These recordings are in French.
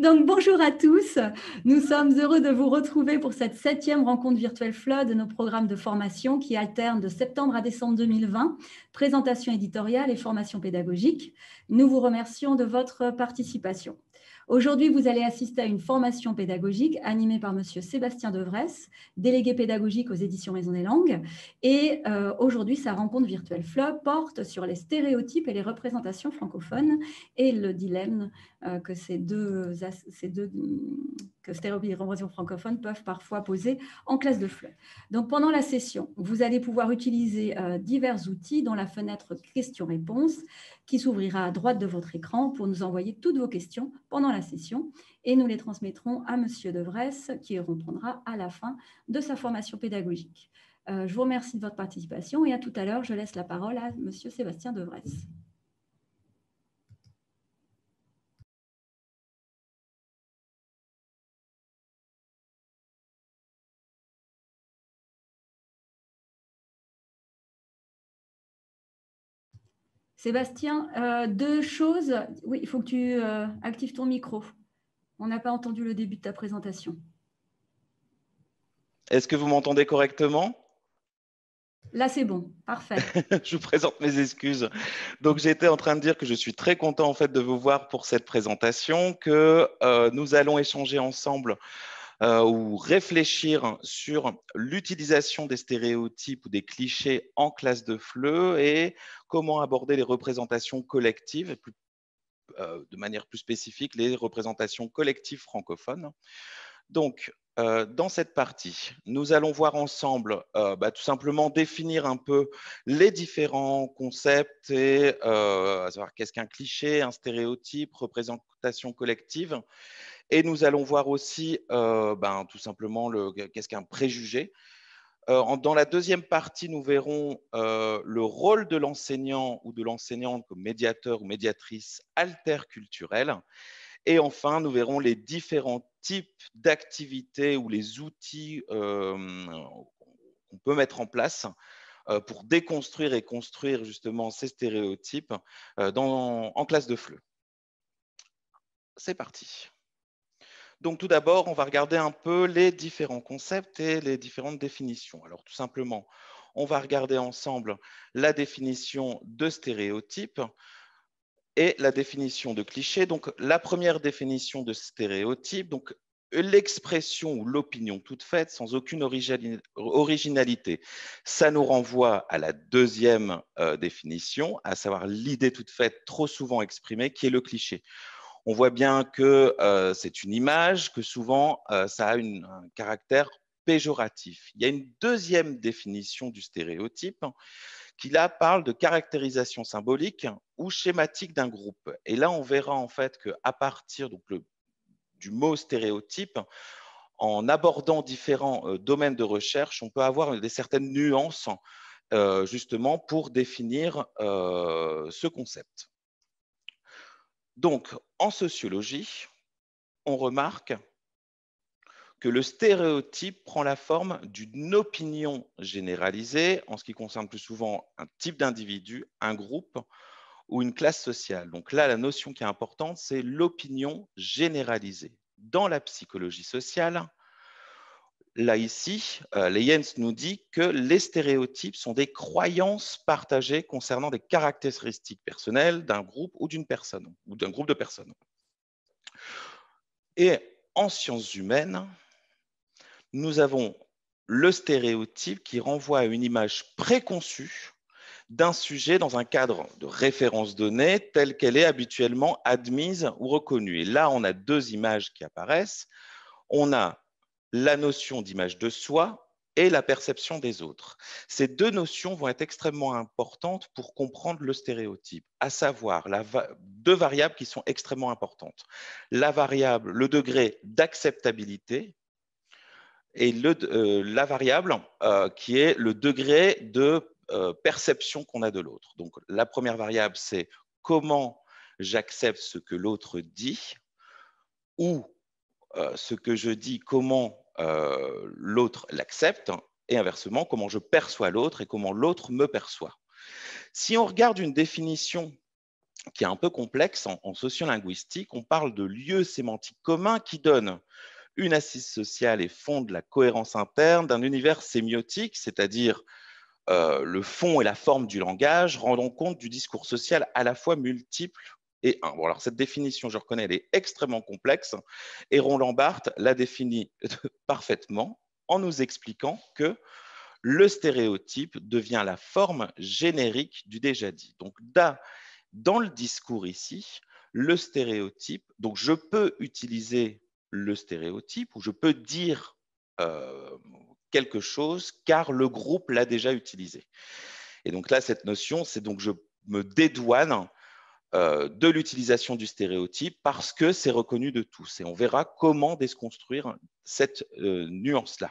Donc bonjour à tous, nous sommes heureux de vous retrouver pour cette septième rencontre virtuelle FLE de nos programmes de formation qui alternent de septembre à décembre 2020, présentation éditoriale et formation pédagogique. Nous vous remercions de votre participation. Aujourd'hui, vous allez assister à une formation pédagogique animée par Monsieur Sébastien Devresse, délégué pédagogique aux éditions Maison des Langues. Et euh, aujourd'hui, sa rencontre virtuelle FLE porte sur les stéréotypes et les représentations francophones et le dilemme euh, que ces deux, ces deux mm, que peuvent parfois poser en classe de FLE. Donc pendant la session, vous allez pouvoir utiliser euh, divers outils dont la fenêtre questions-réponses qui s'ouvrira à droite de votre écran pour nous envoyer toutes vos questions pendant la session et nous les transmettrons à Monsieur Devresse qui répondra à la fin de sa formation pédagogique. Euh, je vous remercie de votre participation et à tout à l'heure, je laisse la parole à Monsieur Sébastien Devresse. Sébastien, euh, deux choses. Oui, il faut que tu euh, actives ton micro. On n'a pas entendu le début de ta présentation. Est-ce que vous m'entendez correctement Là, c'est bon, parfait. je vous présente mes excuses. Donc, j'étais en train de dire que je suis très content en fait de vous voir pour cette présentation, que euh, nous allons échanger ensemble euh, ou réfléchir sur l'utilisation des stéréotypes ou des clichés en classe de FLE et comment aborder les représentations collectives, euh, de manière plus spécifique, les représentations collectives francophones. Donc, euh, dans cette partie, nous allons voir ensemble bah, tout simplement définir un peu les différents concepts et à savoir qu'est-ce qu'un cliché, un stéréotype, représentation collective, et nous allons voir aussi euh, ben, tout simplement qu'est-ce qu'un préjugé. Euh, dans la deuxième partie, nous verrons euh, le rôle de l'enseignant ou de l'enseignante comme médiateur ou médiatrice alterculturelle. Et enfin, nous verrons les différents types d'activités ou les outils qu'on peut mettre en place pour déconstruire et construire justement ces stéréotypes en classe de FLE. C'est parti. Donc tout d'abord, on va regarder un peu les différents concepts et les différentes définitions. Alors tout simplement, on va regarder ensemble la définition de stéréotype et la définition de cliché. Donc la première définition de stéréotype, donc l'expression ou l'opinion toute faite sans aucune originalité. Ça nous renvoie à la deuxième euh, définition, à savoir l'idée toute faite trop souvent exprimée, qui est le cliché on voit bien que euh, c'est une image, que souvent euh, ça a un caractère péjoratif. Il y a une deuxième définition du stéréotype qui là parle de caractérisation symbolique ou schématique d'un groupe. Et là, on verra en fait qu'à partir du mot stéréotype, en abordant différents euh, domaines de recherche, on peut avoir des certaines nuances justement pour définir ce concept. Donc, en sociologie, on remarque que le stéréotype prend la forme d'une opinion généralisée en ce qui concerne plus souvent un type d'individu, un groupe ou une classe sociale. Donc là, la notion qui est importante, c'est l'opinion généralisée. Dans la psychologie sociale, là ici, euh, nous dit que les stéréotypes sont des croyances partagées concernant des caractéristiques personnelles d'un groupe ou d'une personne, ou d'un groupe de personnes. Et en sciences humaines, nous avons le stéréotype qui renvoie à une image préconçue d'un sujet dans un cadre de référence donnée telle qu'elle est habituellement admise ou reconnue. Et là, on a deux images qui apparaissent. On a la notion d'image de soi et la perception des autres. Ces deux notions vont être extrêmement importantes pour comprendre le stéréotype, à savoir deux variables qui sont extrêmement importantes. La variable, le degré d'acceptabilité et euh, la variable euh, qui est le degré de euh, perception qu'on a de l'autre. Donc la première variable, c'est comment j'accepte ce que l'autre dit ou ce que je dis, comment euh, l'autre l'accepte, hein, et inversement, comment je perçois l'autre et comment l'autre me perçoit. Si on regarde une définition qui est un peu complexe en, sociolinguistique, on parle de lieux sémantiques communs qui donnent une assise sociale et fonde la cohérence interne d'un univers sémiotique, c'est-à-dire euh, le fond et la forme du langage, rendant compte du discours social à la fois multiple et alors cette définition, je reconnais, elle est extrêmement complexe et Roland Barthes la définit parfaitement en nous expliquant que le stéréotype devient la forme générique du déjà dit. Donc, dans le discours ici, le stéréotype, donc je peux utiliser le stéréotype ou je peux dire euh, quelque chose car le groupe l'a déjà utilisé. Et donc là, cette notion, c'est donc je me dédouane euh, de l'utilisation du stéréotype parce que c'est reconnu de tous. Et on verra comment déconstruire cette euh, nuance-là.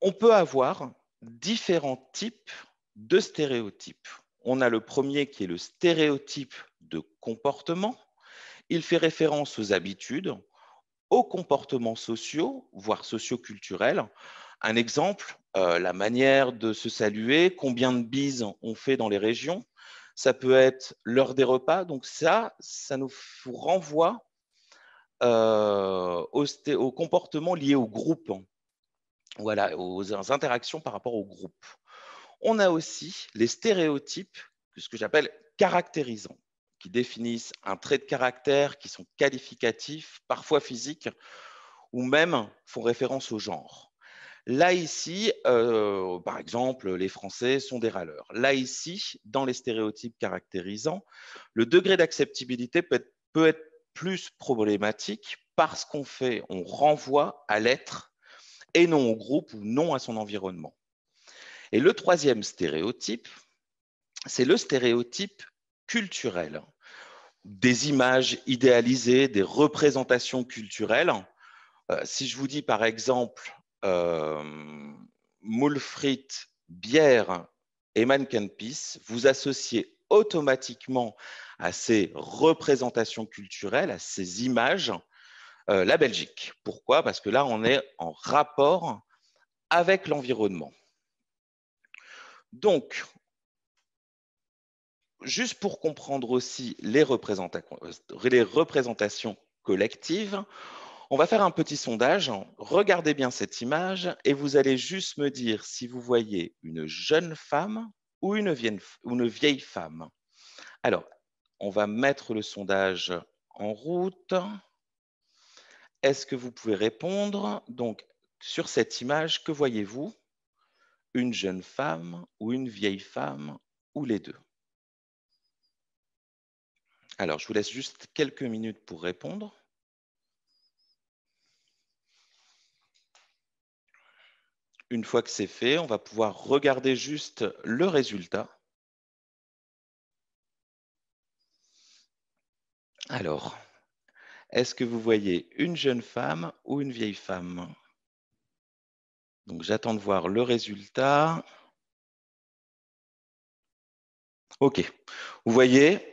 On peut avoir différents types de stéréotypes. On a le premier qui est le stéréotype de comportement. Il fait référence aux habitudes, aux comportements sociaux, voire socioculturels. Un exemple, euh, la manière de se saluer, combien de bises on fait dans les régions, ça peut être l'heure des repas. Donc ça, ça nous renvoie euh, au, au, comportement lié au groupe, aux, aux interactions par rapport au groupe. On a aussi les stéréotypes, ce que j'appelle caractérisants, qui définissent un trait de caractère, qui sont qualificatifs, parfois physiques, ou même font référence au genre. Là, ici, euh, par exemple, les Français sont des râleurs. Là, ici, dans les stéréotypes caractérisants, le degré d'acceptabilité peut, être, plus problématique parce qu'on fait, on renvoie à l'être et non au groupe ou non à son environnement. Et le troisième stéréotype, c'est le stéréotype culturel. Des images idéalisées, des représentations culturelles. Euh, si je vous dis par exemple euh, moules frites, bière et mannequin vous associez automatiquement à ces représentations culturelles, à ces images, euh, la Belgique. Pourquoi Parce que là, on est en rapport avec l'environnement. Donc, juste pour comprendre aussi les, euh, représentations collectives, on va faire un petit sondage. Regardez bien cette image et vous allez juste me dire si vous voyez une jeune femme ou une vieille, femme. Alors, on va mettre le sondage en route. Est-ce que vous pouvez répondre Donc, sur cette image, que voyez-vous Une jeune femme ou une vieille femme ou les deux Alors, je vous laisse juste quelques minutes pour répondre. une fois que c'est fait, on va pouvoir regarder juste le résultat. Alors, est-ce que vous voyez une jeune femme ou une vieille femme Donc, j'attends de voir le résultat. OK. Vous voyez,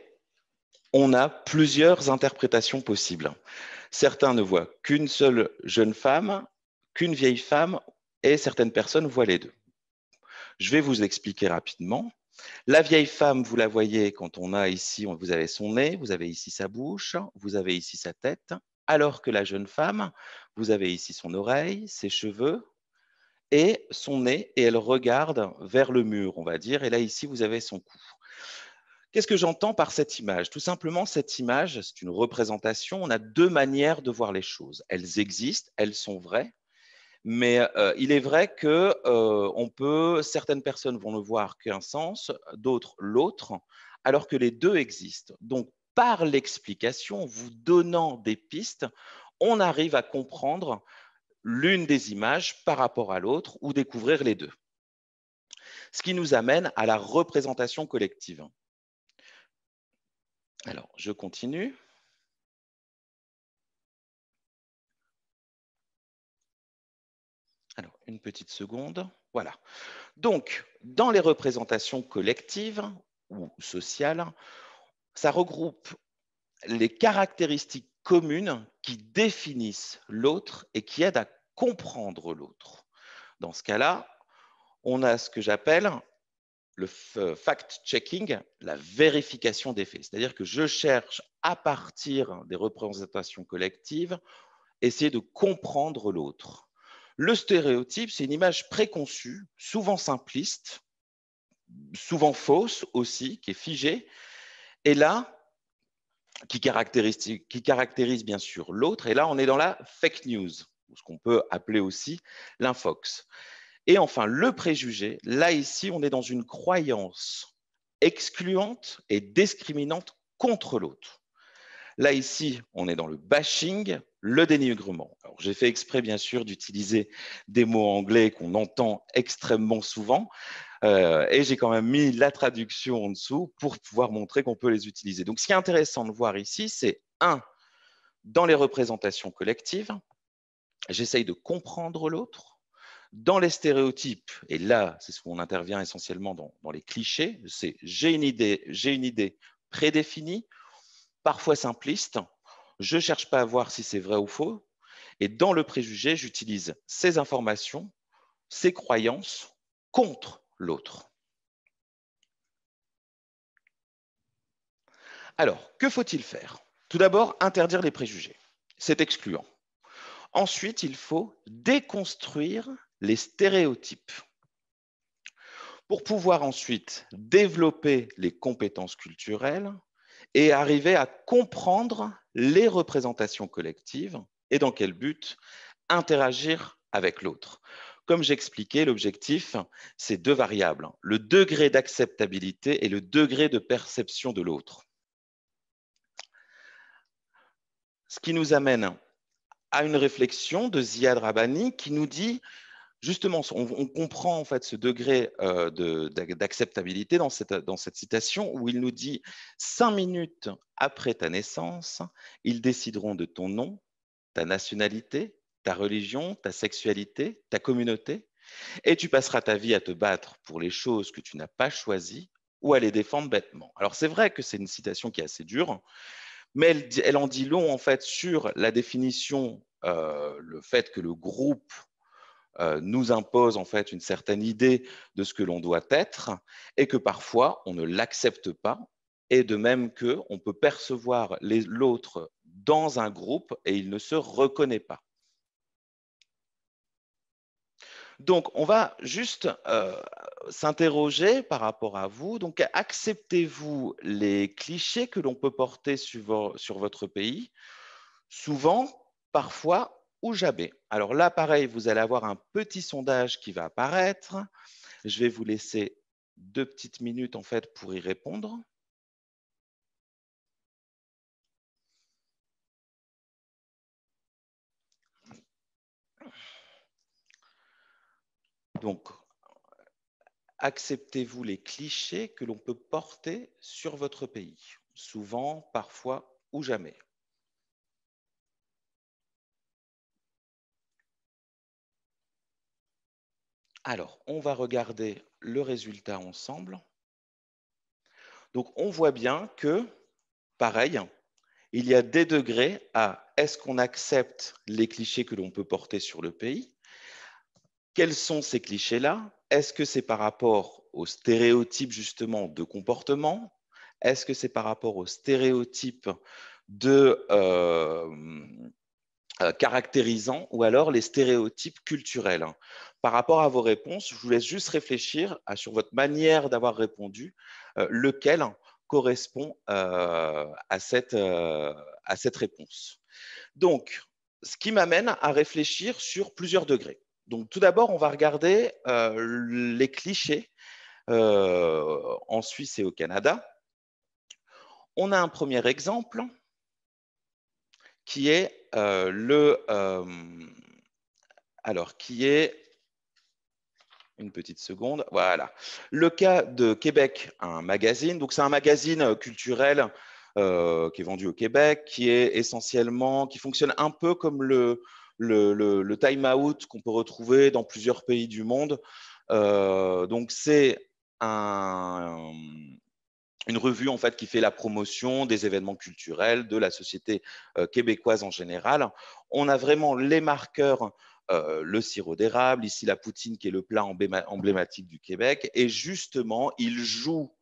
on a plusieurs interprétations possibles. Certains ne voient qu'une seule jeune femme, qu'une vieille femme et certaines personnes voient les deux. Je vais vous expliquer rapidement. La vieille femme, vous la voyez quand on a ici, vous avez son nez, vous avez ici sa bouche, vous avez ici sa tête, alors que la jeune femme, vous avez ici son oreille, ses cheveux et son nez, et elle regarde vers le mur, on va dire, et là ici, vous avez son cou. Qu'est-ce que j'entends par cette image Tout simplement, cette image, c'est une représentation, on a deux manières de voir les choses. Elles existent, elles sont vraies, mais euh, il est vrai que euh, certaines personnes vont ne voir qu'un sens, d'autres l'autre, alors que les deux existent. Donc, par l'explication, vous donnant des pistes, on arrive à comprendre l'une des images par rapport à l'autre ou découvrir les deux. Ce qui nous amène à la représentation collective. Alors, je continue. Une petite seconde. Voilà. Donc, dans les représentations collectives ou sociales, ça regroupe les caractéristiques communes qui définissent l'autre et qui aident à comprendre l'autre. Dans ce cas-là, on a ce que j'appelle le euh, fact-checking, la vérification des faits. C'est-à-dire que je cherche à partir des représentations collectives, essayer de comprendre l'autre. Le stéréotype, c'est une image préconçue, souvent simpliste, souvent fausse aussi, qui est figée, et là, qui caractérise, qui caractérise bien sûr l'autre, et là, on est dans la fake news, ce qu'on peut appeler aussi l'infox. Et enfin, le préjugé, là, ici, on est dans une croyance excluante et discriminante contre l'autre. Là, ici, on est dans le bashing, le dénigrement. j'ai fait exprès, bien sûr, d'utiliser des mots anglais qu'on entend extrêmement souvent, euh, et j'ai quand même mis la traduction en dessous pour pouvoir montrer qu'on peut les utiliser. Donc, ce qui est intéressant de voir ici, c'est un, dans les représentations collectives, j'essaye de comprendre l'autre. Dans les stéréotypes, et là, c'est ce qu'on intervient essentiellement dans, dans les clichés, c'est j'ai une idée, j'ai une idée prédéfinie, parfois simpliste, je ne cherche pas à voir si c'est vrai ou faux, et dans le préjugé, j'utilise ces informations, ces croyances contre l'autre. Alors, que faut-il faire Tout d'abord, interdire les préjugés. C'est excluant. Ensuite, il faut déconstruire les stéréotypes pour pouvoir ensuite développer les compétences culturelles et arriver à comprendre les représentations collectives et dans quel but interagir avec l'autre. Comme j'expliquais, l'objectif, c'est deux variables, hein, le degré d'acceptabilité et le degré de perception de l'autre. Ce qui nous amène à une réflexion de Ziad Rabani qui nous dit justement, on, comprend en fait ce degré euh, d'acceptabilité dans, cette, dans citation où il nous dit cinq minutes après ta naissance, ils décideront de ton nom, ta nationalité, ta religion, ta sexualité, ta communauté, et tu passeras ta vie à te battre pour les choses que tu n'as pas choisies ou à les défendre bêtement. Alors c'est vrai que c'est une citation qui est assez dure, mais elle, en dit long en fait sur la définition euh, le fait que le groupe euh, nous impose en fait une certaine idée de ce que l'on doit être et que parfois on ne l'accepte pas et de même que on peut percevoir l'autre dans un groupe et il ne se reconnaît pas. Donc, on va juste euh, s'interroger par rapport à vous. Donc, acceptez-vous les clichés que l'on peut porter sur, sur votre pays Souvent, parfois, ou Alors là, pareil, vous allez avoir un petit sondage qui va apparaître. Je vais vous laisser deux petites minutes en fait pour y répondre. Donc, acceptez-vous les clichés que l'on peut porter sur votre pays, souvent, parfois ou jamais Alors, on va regarder le résultat ensemble. Donc, on voit bien que, pareil, il y a des degrés à est-ce qu'on accepte les clichés que l'on peut porter sur le pays Quels sont ces clichés-là Est-ce que c'est par rapport aux stéréotypes justement de comportement Est-ce que c'est par rapport aux stéréotypes de, euh, euh, caractérisant ou alors les stéréotypes culturels. Par rapport à vos réponses, je vous laisse juste réfléchir sur votre manière d'avoir répondu, euh, lequel correspond euh, à, cette, réponse. Donc, ce qui m'amène à réfléchir sur plusieurs degrés. Donc, tout d'abord, on va regarder les clichés en Suisse et au Canada. On a un premier exemple qui est euh, le euh, alors qui est une petite seconde, voilà. Le cas de Québec, un magazine. Donc c'est un magazine culturel euh, qui est vendu au Québec, qui est essentiellement, qui fonctionne un peu comme le, le, le time out qu'on peut retrouver dans plusieurs pays du monde. donc c'est un, une revue en fait qui fait la promotion des événements culturels de la société euh, québécoise en général. On a vraiment les marqueurs, euh, le sirop d'érable, ici la poutine qui est le plat emblématique du Québec, et justement il joue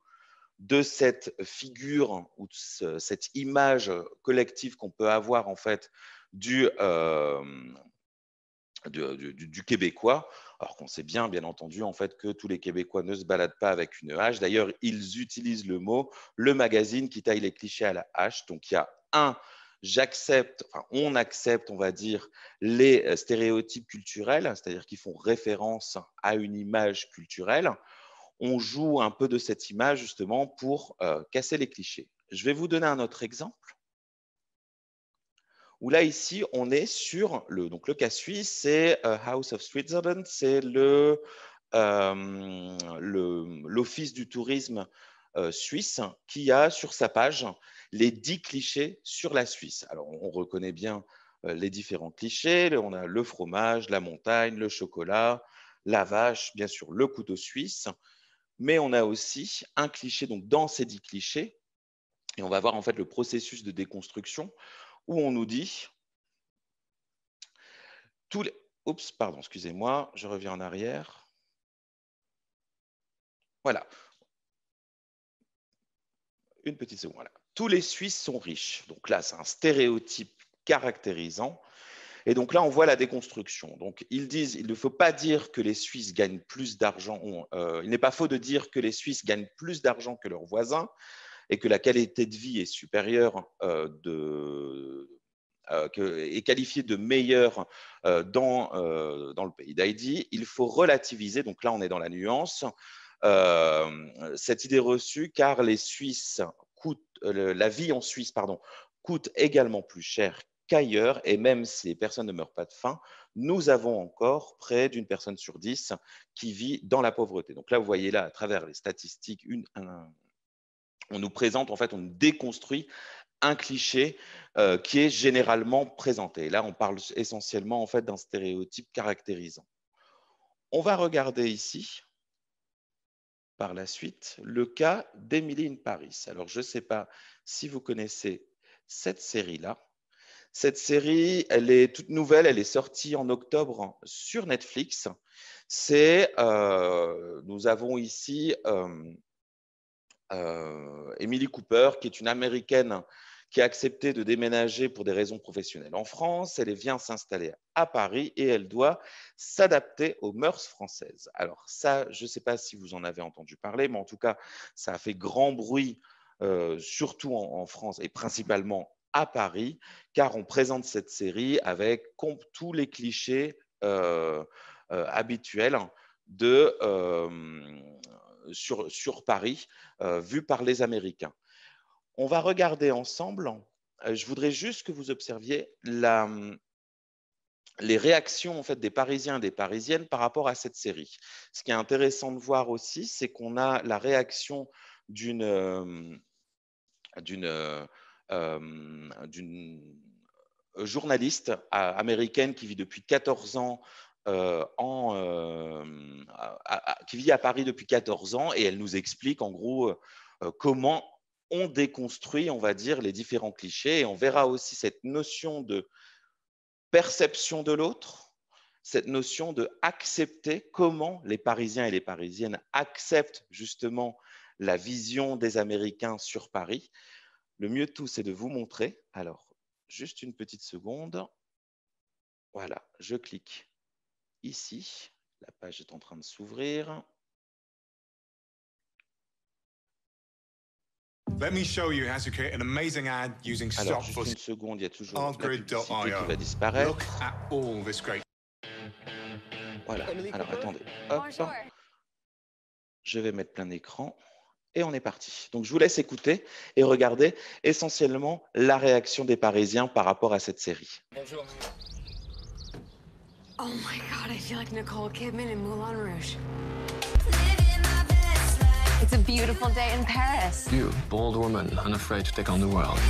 de cette figure ou cette image collective qu'on peut avoir en fait du, euh, du, québécois. Alors qu'on sait bien, bien entendu, en fait, que tous les Québécois ne se baladent pas avec une hache. D'ailleurs, ils utilisent le mot le magazine qui taille les clichés à la hache. Donc il y a un j'accepte, on accepte, on va dire, les euh, stéréotypes culturels, c'est-à-dire qui font référence à une image culturelle. On joue un peu de cette image justement pour euh, casser les clichés. Je vais vous donner un autre exemple où là, ici, on est sur le, donc le cas suisse, c'est euh, House of Switzerland, c'est le, euh, l'Office du tourisme euh, suisse qui a sur sa page les 10 clichés sur la Suisse. Alors, on, reconnaît bien les différents clichés, on a le fromage, la montagne, le chocolat, la vache, bien sûr, le couteau suisse, mais on a aussi un cliché, donc dans ces 10 clichés, et on va voir en fait le processus de déconstruction où on nous dit tous les... pardon, excusez-moi, je reviens en arrière. Voilà. Une petite seconde. Tous les Suisses sont riches. Donc là, c'est un stéréotype caractérisant. Et donc là, on voit la déconstruction. Donc ils disent, il ne faut pas dire que les Suisses gagnent plus d'argent. Euh, il n'est pas faux de dire que les Suisses gagnent plus d'argent que leurs voisins, et que la qualité de vie est supérieure euh, de, euh, est qualifiée de meilleure euh, dans, dans le pays d'Haïti, il faut relativiser, donc là on est dans la nuance, cette idée reçue car les Suisses coûtent, la vie en Suisse pardon, coûte également plus cher qu'ailleurs, et même si les personnes ne meurent pas de faim, nous avons encore près d'une personne sur dix qui vit dans la pauvreté. Donc là, vous voyez là, à travers les statistiques, une, on nous présente, en fait, on déconstruit un cliché euh, qui est généralement présenté. là, on parle essentiellement en fait d'un stéréotype caractérisant. On va regarder ici, par la suite, le cas d'Emily in Paris. Alors, je ne sais pas si vous connaissez cette série-là. Cette série, elle est toute nouvelle, elle est sortie en octobre sur Netflix. C'est, euh, nous avons ici euh, euh, Emily Cooper, qui est une Américaine qui a accepté de déménager pour des raisons professionnelles en France. Elle vient s'installer à Paris et elle doit s'adapter aux mœurs françaises. Alors ça, je ne sais pas si vous en avez entendu parler, mais en tout cas, ça a fait grand bruit, euh, surtout en, France et principalement à Paris, car on présente cette série avec tous les clichés euh, habituels de sur, Paris, euh, vu par les Américains. On va regarder ensemble, euh, je voudrais juste que vous observiez les réactions en fait des Parisiens et des Parisiennes par rapport à cette série. Ce qui est intéressant de voir aussi, c'est qu'on a la réaction d'une euh, journaliste américaine qui vit depuis 14 ans euh, euh, qui vit à Paris depuis 14 ans et elle nous explique en gros euh, comment on déconstruit, on va dire, les différents clichés. Et on verra aussi cette notion de perception de l'autre, cette notion de accepter comment les Parisiens et les Parisiennes acceptent justement la vision des Américains sur Paris. Le mieux de tout, c'est de vous montrer. Alors, juste une petite seconde. Voilà, je clique ici. La page est en train de s'ouvrir. Let ad Alors, juste une seconde, il y a toujours la publicité qui va disparaître. Voilà. Alors attendez. Je vais mettre plein d'écran et on est parti. Donc je vous laisse écouter et regarder essentiellement la réaction des Parisiens par rapport à cette série. Bonjour. Oh my god, I feel like Nicole Kidman in Moulin Rouge. It's a beautiful day in Paris. You, bold woman, unafraid to take on the world.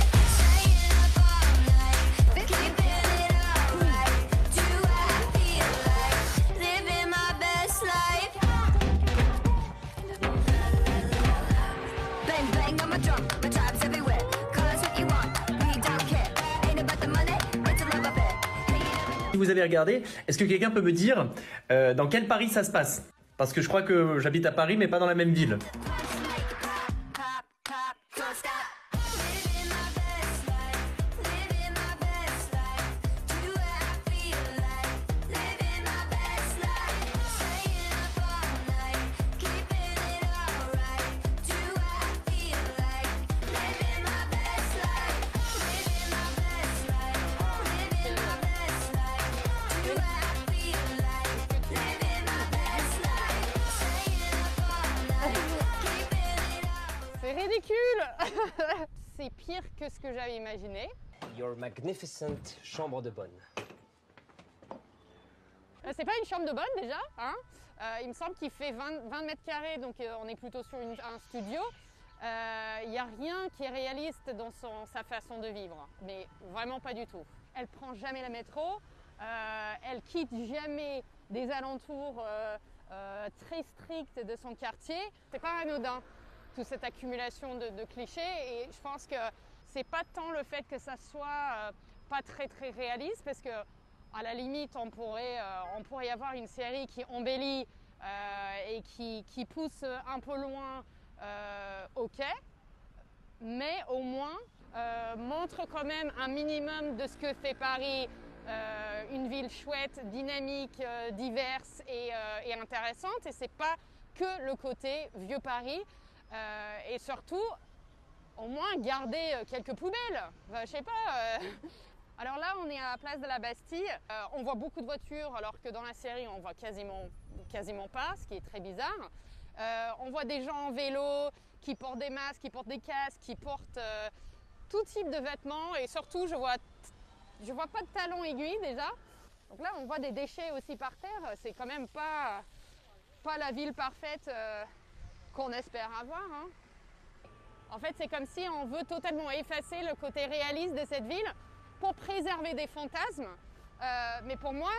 vous avez regardé. Est-ce que quelqu'un peut me dire euh, dans quel Paris ça se passe Parce que je crois que j'habite à Paris, mais pas dans la même ville. chambre de bonne. Euh, c'est pas une chambre de bonne déjà, hein euh, il me semble qu'il fait 20, mètres carrés, donc euh, on est plutôt sur un studio. Il n'y a rien qui est réaliste dans son, sa façon de vivre, mais vraiment pas du tout. Elle prend jamais le métro, elle quitte jamais des alentours très stricts de son quartier. C'est pas anodin, toute cette accumulation de, de clichés, et je pense que c'est pas tant le fait que ça soit pas très très réaliste parce que à la limite on pourrait, euh, on pourrait y avoir une série qui embellit euh, et qui, pousse un peu loin, euh, ok, mais au moins montre quand même un minimum de ce que fait Paris, une ville chouette, dynamique, diverse et, intéressante et c'est pas que le côté vieux Paris et surtout au moins garder quelques poubelles. je sais pas, alors là, on est à la place de la Bastille. Euh, on voit beaucoup de voitures, alors que dans la série, on voit quasiment, pas, ce qui est très bizarre. Euh, on voit des gens en vélo, qui portent des masques, qui portent des casques, qui portent euh, tout type de vêtements. Et surtout, je vois, vois pas de talons aiguilles déjà. Donc là, on voit des déchets aussi par terre. C'est quand même pas, pas la ville parfaite qu'on espère avoir. Hein. En fait, c'est comme si on veut totalement effacer le côté réaliste de cette ville pour préserver des fantasmes. Euh, mais pour moi,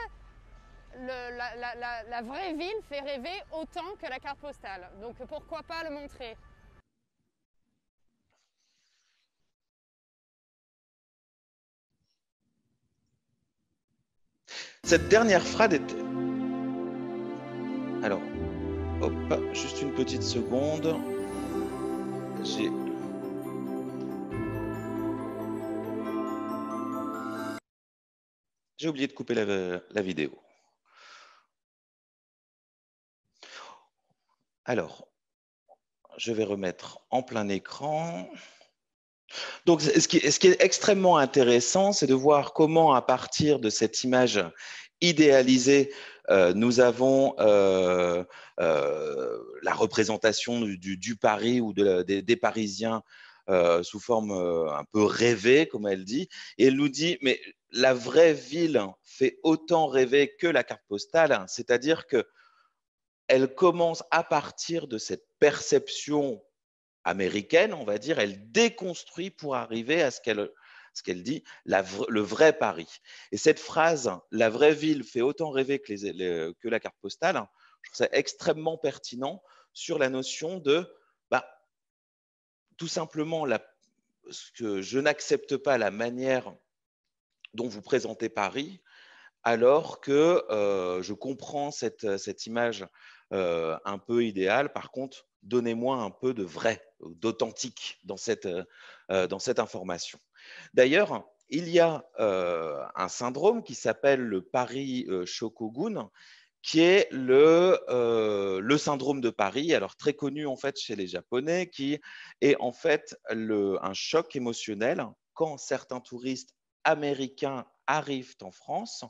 la, vraie ville fait rêver autant que la carte postale. Donc pourquoi pas le montrer Cette dernière phrase est... Alors, hop, juste une petite seconde. J'ai J'ai oublié de couper la, vidéo. Alors, je vais remettre en plein écran. Donc, ce qui, est extrêmement intéressant, c'est de voir comment, à partir de cette image idéalisée, euh, nous avons euh, euh, la représentation du, Paris ou des, des, Parisiens sous forme un peu rêvée, comme elle dit, et elle nous dit, mais la vraie ville fait autant rêver que la carte postale, c'est-à-dire que elle commence à partir de cette perception américaine, on va dire, elle déconstruit pour arriver à ce qu'elle dit, le vrai Paris. Et cette phrase, la vraie ville fait autant rêver que, la carte postale, je trouve ça extrêmement pertinent sur la notion de, bah, tout simplement, ce que je n'accepte pas la manière dont vous présentez Paris, alors que euh, je comprends cette, cette image euh, un peu idéale. Par contre, donnez-moi un peu de vrai, d'authentique dans, euh, dans, cette information. D'ailleurs, il y a euh, un syndrome qui s'appelle le Paris Shokogun, qui est le, le, syndrome de Paris, alors très connu en fait chez les Japonais, qui est en fait le, un choc émotionnel quand certains touristes américains arrivent en France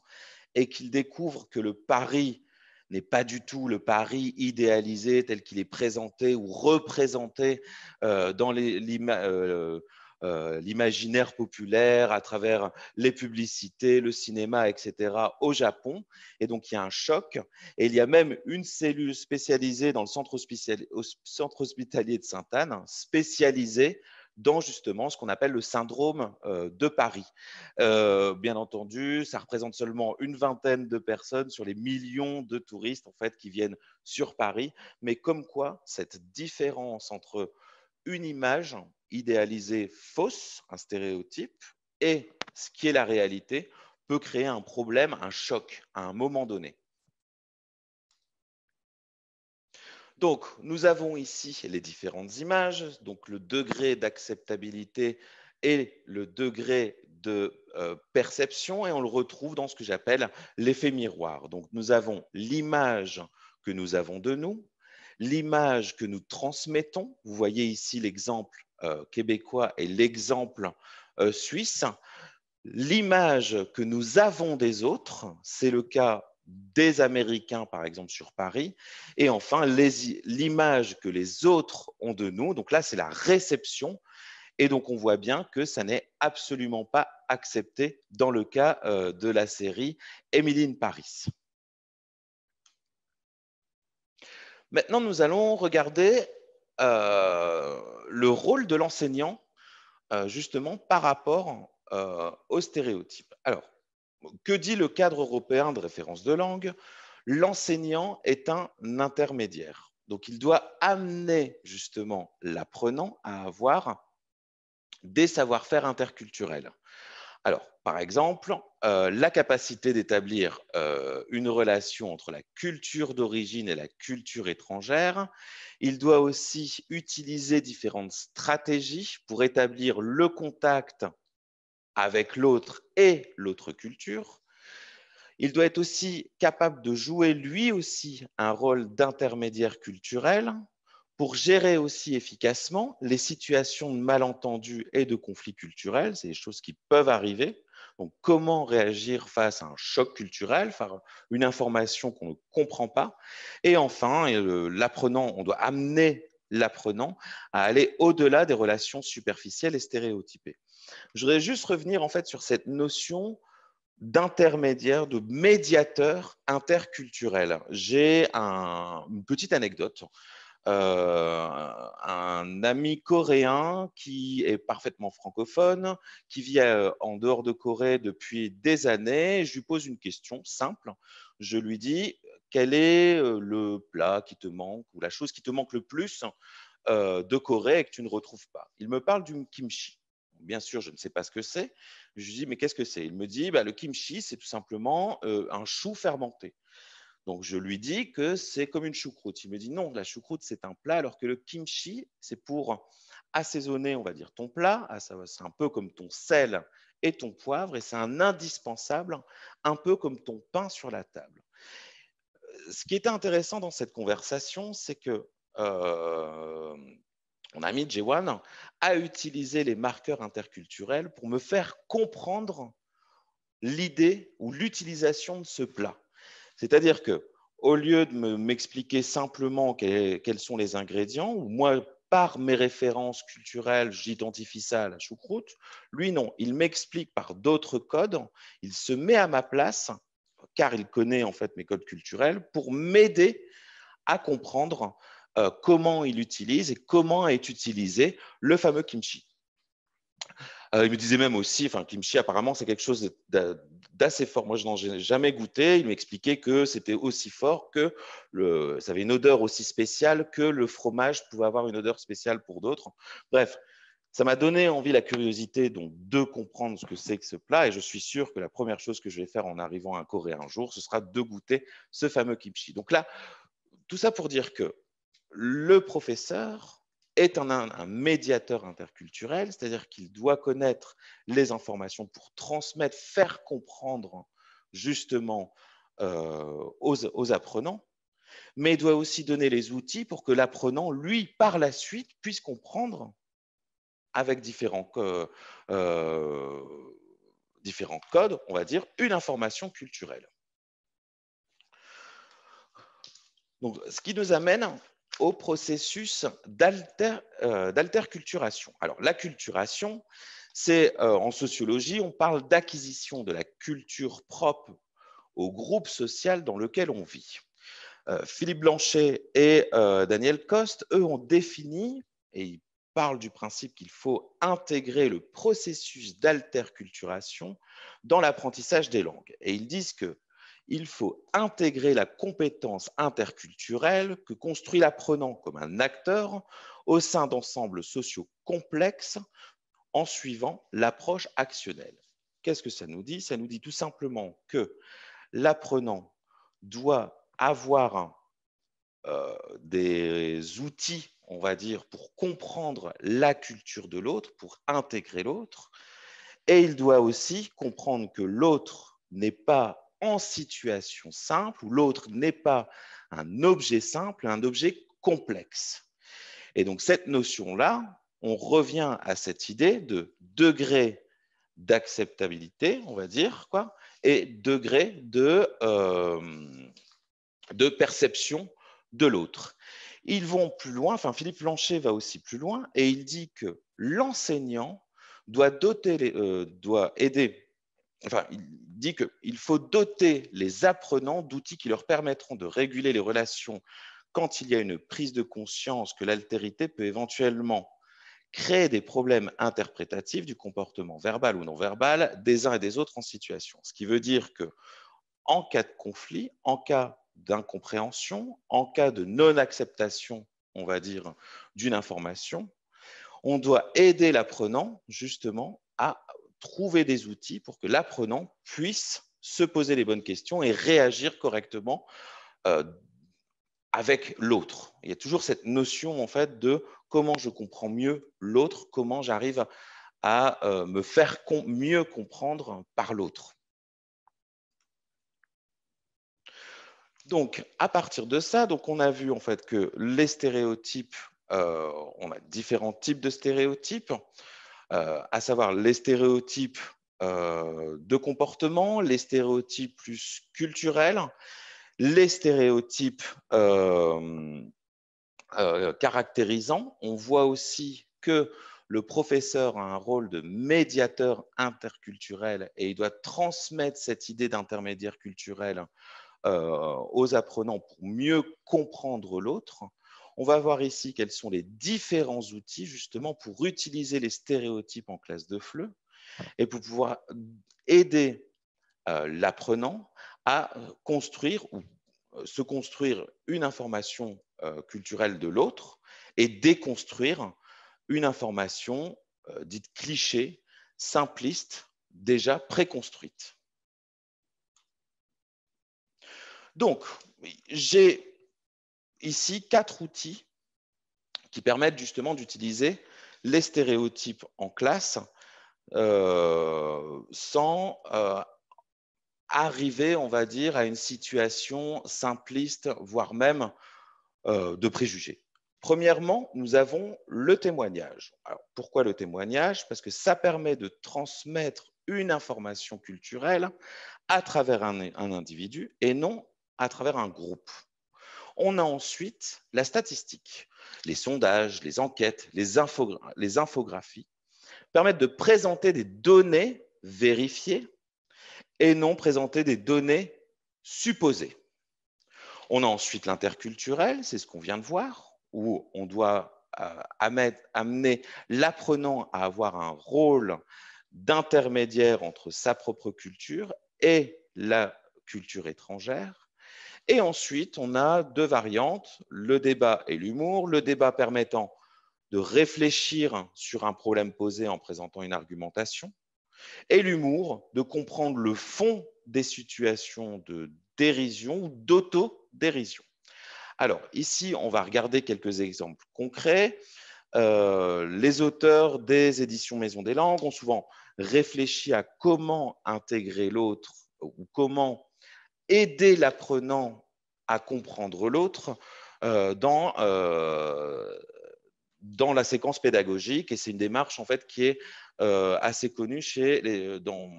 et qu'ils découvrent que le Paris n'est pas du tout le Paris idéalisé tel qu'il est présenté ou représenté euh, dans euh, euh, l'imaginaire populaire à travers les publicités, le cinéma, etc. au Japon. Et donc il y a un choc. Et il y a même une cellule spécialisée dans le centre hospitalier de Sainte-Anne, spécialisée dans justement ce qu'on appelle le syndrome euh, de Paris. Euh, bien entendu, ça représente seulement une vingtaine de personnes sur les millions de touristes en fait qui viennent sur Paris, mais comme quoi cette différence entre une image idéalisée fausse, un stéréotype, et ce qui est la réalité peut créer un problème, un choc à un moment donné. Donc, nous avons ici les différentes images, donc le degré d'acceptabilité et le degré de euh, perception, et on le retrouve dans ce que j'appelle l'effet miroir. Donc, nous avons l'image que nous avons de nous, l'image que nous transmettons. Vous voyez ici l'exemple euh, québécois et l'exemple euh, suisse. L'image que nous avons des autres, c'est le cas des Américains, par exemple, sur Paris. Et enfin, l'image que les autres ont de nous. Donc là, c'est la réception. Et donc, on voit bien que ça n'est absolument pas accepté dans le cas euh, de la série Emily Paris. Maintenant, nous allons regarder euh, le rôle de l'enseignant, euh, justement, par rapport aux stéréotypes. Alors, que dit le cadre européen de référence de langue L'enseignant est un intermédiaire. Donc il doit amener justement l'apprenant à avoir des savoir-faire interculturels. Alors, par exemple, euh, la capacité d'établir euh, une relation entre la culture d'origine et la culture étrangère. Il doit aussi utiliser différentes stratégies pour établir le contact avec l'autre et l'autre culture. Il doit être aussi capable de jouer lui aussi un rôle d'intermédiaire culturel pour gérer aussi efficacement les situations de malentendus et de conflits culturels. C'est des choses qui peuvent arriver. Donc, comment réagir face à un choc culturel, face une information qu'on ne comprend pas. Et enfin, l'apprenant, on doit amener l'apprenant à aller au-delà des relations superficielles et stéréotypées. Je voudrais juste revenir en fait sur cette notion d'intermédiaire, de médiateur interculturel. J'ai une petite anecdote. Euh, un ami coréen qui est parfaitement francophone, qui vit euh, en dehors de Corée depuis des années. Je lui pose une question simple. Je lui dis quel est euh, le plat qui te manque ou la chose qui te manque le plus de Corée et que tu ne retrouves pas. Il me parle du kimchi bien sûr, je ne sais pas ce que c'est. Je lui dis, mais qu'est-ce que c'est Il me dit, bah, le kimchi, c'est tout simplement euh, un chou fermenté. Donc, je lui dis que c'est comme une choucroute. Il me dit, non, la choucroute, c'est un plat, alors que le kimchi, c'est pour assaisonner, on va dire, ton plat. Ah, c'est un peu comme ton sel et ton poivre, et c'est un indispensable, un peu comme ton pain sur la table. Euh, ce qui était intéressant dans cette conversation, c'est que euh, mon ami J1, a utilisé les marqueurs interculturels pour me faire comprendre l'idée ou l'utilisation de ce plat. C'est-à-dire que au lieu de m'expliquer simplement quels sont les ingrédients, ou moi, par mes références culturelles, j'identifie ça à la choucroute, lui, non, il m'explique par d'autres codes, il se met à ma place, car il connaît en fait mes codes culturels, pour m'aider à comprendre euh, comment il utilise et comment est utilisé le fameux kimchi. Euh, il me disait même aussi, enfin, kimchi, apparemment, c'est quelque chose d'assez fort. Moi, je n'en ai jamais goûté. Il m'expliquait que c'était aussi fort que ça avait une odeur aussi spéciale que le fromage pouvait avoir une odeur spéciale pour d'autres. Bref, ça m'a donné envie, la curiosité, donc, de comprendre ce que c'est que ce plat. Et je suis sûr que la première chose que je vais faire en arrivant à Corée un jour, ce sera de goûter ce fameux kimchi. Donc là, tout ça pour dire que le professeur est un, médiateur interculturel, c'est-à-dire qu'il doit connaître les informations pour transmettre, faire comprendre justement euh, aux, apprenants, mais doit aussi donner les outils pour que l'apprenant, lui, par la suite, puisse comprendre avec différents, euh, différents, codes, on va dire, une information culturelle. Donc, ce qui nous amène au processus euh, d'alterculturation. Euh, Alors, l'acculturation, c'est euh, en sociologie, on parle d'acquisition de la culture propre au groupe social dans lequel on vit. Euh, Philippe Blanchet et Daniel Coste, eux, ont défini, et ils parlent du principe qu'il faut intégrer le processus d'alterculturation dans l'apprentissage des langues. Et ils disent que il faut intégrer la compétence interculturelle que construit l'apprenant comme un acteur au sein d'ensembles sociaux complexes en suivant l'approche actionnelle. Qu'est-ce que ça nous dit Ça nous dit tout simplement que l'apprenant doit avoir euh, des outils, on va dire, pour comprendre la culture de l'autre, pour intégrer l'autre, et il doit aussi comprendre que l'autre n'est pas en situation simple, où l'autre n'est pas un objet simple, un objet complexe. Et donc cette notion-là, on revient à cette idée de degré d'acceptabilité, on va dire, quoi, et degré de, euh, de perception de l'autre. Ils vont plus loin, enfin Philippe Blanchet va aussi plus loin, et il dit que l'enseignant doit, euh, doit aider il dit qu'il faut doter les apprenants d'outils qui leur permettront de réguler les relations quand il y a une prise de conscience que l'altérité peut éventuellement créer des problèmes interprétatifs du comportement verbal ou non verbal des uns et des autres en situation. Ce qui veut dire que en cas de conflit, en cas d'incompréhension, en cas de non-acceptation, on va dire, d'une information, on doit aider l'apprenant justement à trouver des outils pour que l'apprenant puisse se poser les bonnes questions et réagir correctement euh, avec l'autre. Il y a toujours cette notion en fait de comment je comprends mieux l'autre, comment j'arrive à euh, me faire mieux comprendre par l'autre. Donc, à partir de ça, donc on a vu en fait que les stéréotypes, euh, on a différents types de stéréotypes. Euh, à savoir les stéréotypes euh, de comportement, les stéréotypes plus culturels, les stéréotypes euh, caractérisants. On voit aussi que le professeur a un rôle de médiateur interculturel et il doit transmettre cette idée d'intermédiaire culturel aux apprenants pour mieux comprendre l'autre. On va voir ici quels sont les différents outils justement pour utiliser les stéréotypes en classe de FLE et pour pouvoir aider euh, l'apprenant à euh, construire ou euh, se construire une information culturelle de l'autre et déconstruire une information dite cliché, simpliste, déjà préconstruite. Donc, j'ai ici quatre outils qui permettent justement d'utiliser les stéréotypes en classe euh, sans euh, arriver, on va dire, à une situation simpliste, voire même euh, de préjugés. Premièrement, nous avons le témoignage. Alors, pourquoi le témoignage Parce que ça permet de transmettre une information culturelle à travers un individu et non à travers un groupe on a ensuite la statistique. Les sondages, les enquêtes, les, infographies permettent de présenter des données vérifiées et non présenter des données supposées. On a ensuite l'interculturel, c'est ce qu'on vient de voir, où on doit euh, amener l'apprenant à avoir un rôle d'intermédiaire entre sa propre culture et la culture étrangère. Et ensuite, on a deux variantes, le débat et l'humour. Le débat permettant de réfléchir sur un problème posé en présentant une argumentation. Et l'humour, de comprendre le fond des situations de dérision ou d'auto-dérision. Alors, ici, on va regarder quelques exemples concrets. Euh, les auteurs des éditions Maison des Langues ont souvent réfléchi à comment intégrer l'autre ou comment aider l'apprenant à comprendre l'autre euh, dans, euh, dans la séquence pédagogique. Et c'est une démarche en fait, qui est euh, assez connue chez les, dans,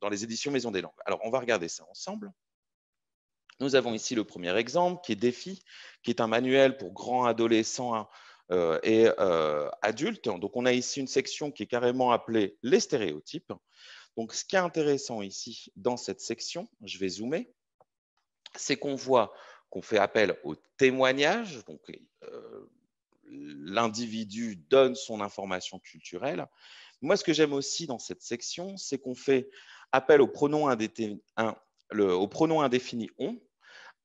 dans, les éditions Maison des Langues. Alors, on va regarder ça ensemble. Nous avons ici le premier exemple qui est Défi, qui est un manuel pour grands adolescents hein, et adultes. Donc, on a ici une section qui est carrément appelée les stéréotypes. Donc, ce qui est intéressant ici dans cette section, je vais zoomer, c'est qu'on voit qu'on fait appel au témoignage, donc euh, l'individu donne son information culturelle. Moi, ce que j'aime aussi dans cette section, c'est qu'on fait appel au pronom, au pronom indéfini on,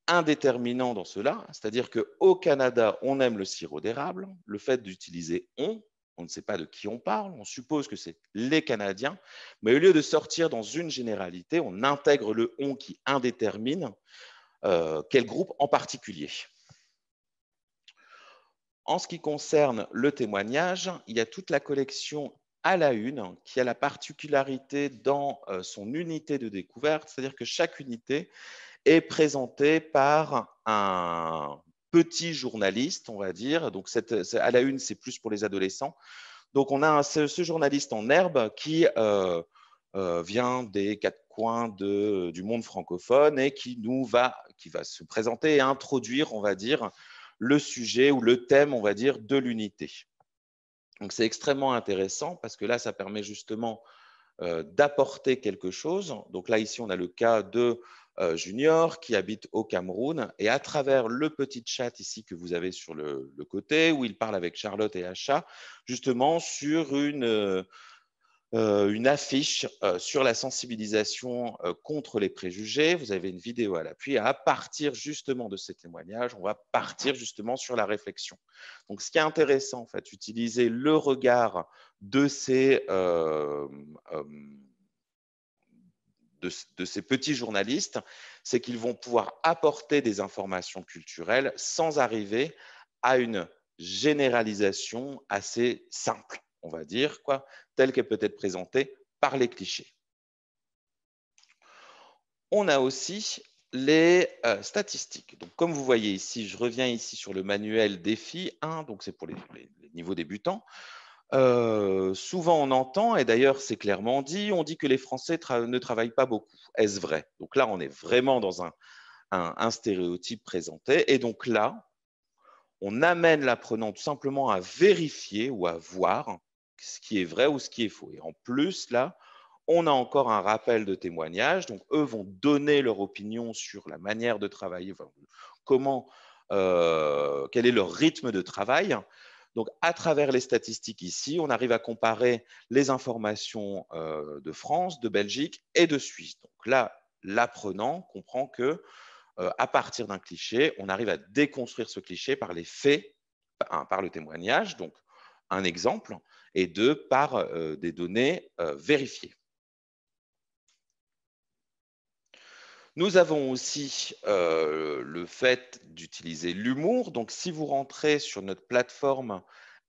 indéterminant dans cela, c'est-à-dire qu'au Canada, on aime le sirop d'érable, le fait d'utiliser on, on ne sait pas de qui on parle, on suppose que c'est les Canadiens, mais au lieu de sortir dans une généralité, on intègre le on qui indétermine euh, quel groupe en particulier. En ce qui concerne le témoignage, il y a toute la collection à la une qui a la particularité dans euh, son unité de découverte, c'est-à-dire que chaque unité est présentée par un petit journaliste, on va dire. Donc à la une, c'est plus pour les adolescents. Donc on a ce, journaliste en herbe qui euh, vient des quatre coins du monde francophone et qui nous va qui va se présenter et introduire, on va dire, le sujet ou le thème, on va dire, de l'unité. Donc c'est extrêmement intéressant parce que là, ça permet justement euh, d'apporter quelque chose. Donc là, ici, on a le cas de euh, Junior qui habite au Cameroun et à travers le petit chat ici que vous avez sur le, côté où il parle avec Charlotte et Acha, justement sur une... Euh, euh, une affiche euh, sur la sensibilisation euh, contre les préjugés, vous avez une vidéo à l'appui, à partir justement de ces témoignages, on va partir justement sur la réflexion. Donc ce qui est intéressant, en fait, utiliser le regard de ces, de ces petits journalistes, c'est qu'ils vont pouvoir apporter des informations culturelles sans arriver à une généralisation assez simple on va dire, quoi, telle qu'elle peut être présentée par les clichés. On a aussi les euh, statistiques. Donc, comme vous voyez ici, je reviens ici sur le manuel défi 1, hein, donc c'est pour les, niveaux débutants. Euh, souvent, on entend, et d'ailleurs, c'est clairement dit, on dit que les Français ne travaillent pas beaucoup. Est-ce vrai Donc là, on est vraiment dans un, un stéréotype présenté. Et donc là, on amène l'apprenant tout simplement à vérifier ou à voir ce qui est vrai ou ce qui est faux. Et en plus, là, on a encore un rappel de témoignage. Donc, eux vont donner leur opinion sur la manière de travailler, comment, euh, quel est leur rythme de travail. Donc, à travers les statistiques ici, on arrive à comparer les informations euh, de France, de Belgique et de Suisse. Donc là, l'apprenant comprend que euh, à partir d'un cliché, on arrive à déconstruire ce cliché par les faits, par le témoignage. Donc, un exemple, et deux, par euh, des données euh, vérifiées. Nous avons aussi euh, le fait d'utiliser l'humour. Donc, si vous rentrez sur notre plateforme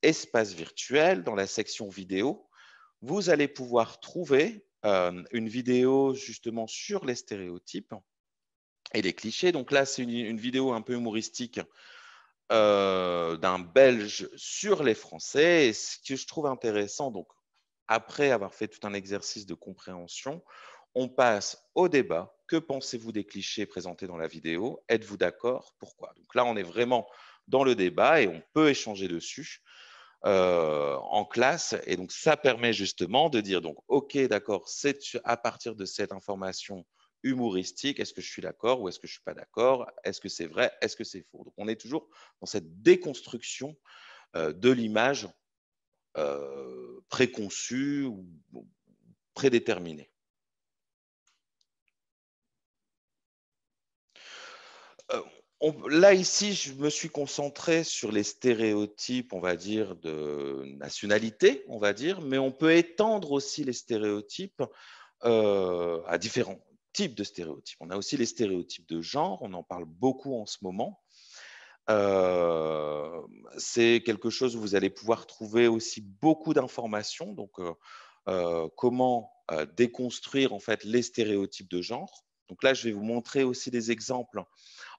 espace virtuel, dans la section vidéo, vous allez pouvoir trouver une vidéo justement sur les stéréotypes et les clichés. Donc là, c'est une, vidéo un peu humoristique euh, d'un Belge sur les Français. ce que je trouve intéressant, donc après avoir fait tout un exercice de compréhension, on passe au débat. Que pensez-vous des clichés présentés dans la vidéo Êtes-vous d'accord Pourquoi Donc là, on est vraiment dans le débat et on peut échanger dessus. Euh, en classe. Et donc, ça permet justement de dire, donc, OK, d'accord, à partir de cette information humoristique. Est-ce que je suis d'accord ou est-ce que je ne suis pas d'accord Est-ce que c'est vrai Est-ce que c'est faux Donc on est toujours dans cette déconstruction euh, de l'image euh, préconçue ou prédéterminée. Euh, là, ici, je me suis concentré sur les stéréotypes, on va dire, de nationalité, on va dire, mais on peut étendre aussi les stéréotypes à différents, Type de stéréotypes. On a aussi les stéréotypes de genre, on en parle beaucoup en ce moment. Euh, c'est quelque chose où vous allez pouvoir trouver aussi beaucoup d'informations. Donc, euh, euh, comment déconstruire en fait les stéréotypes de genre. Donc là, je vais vous montrer aussi des exemples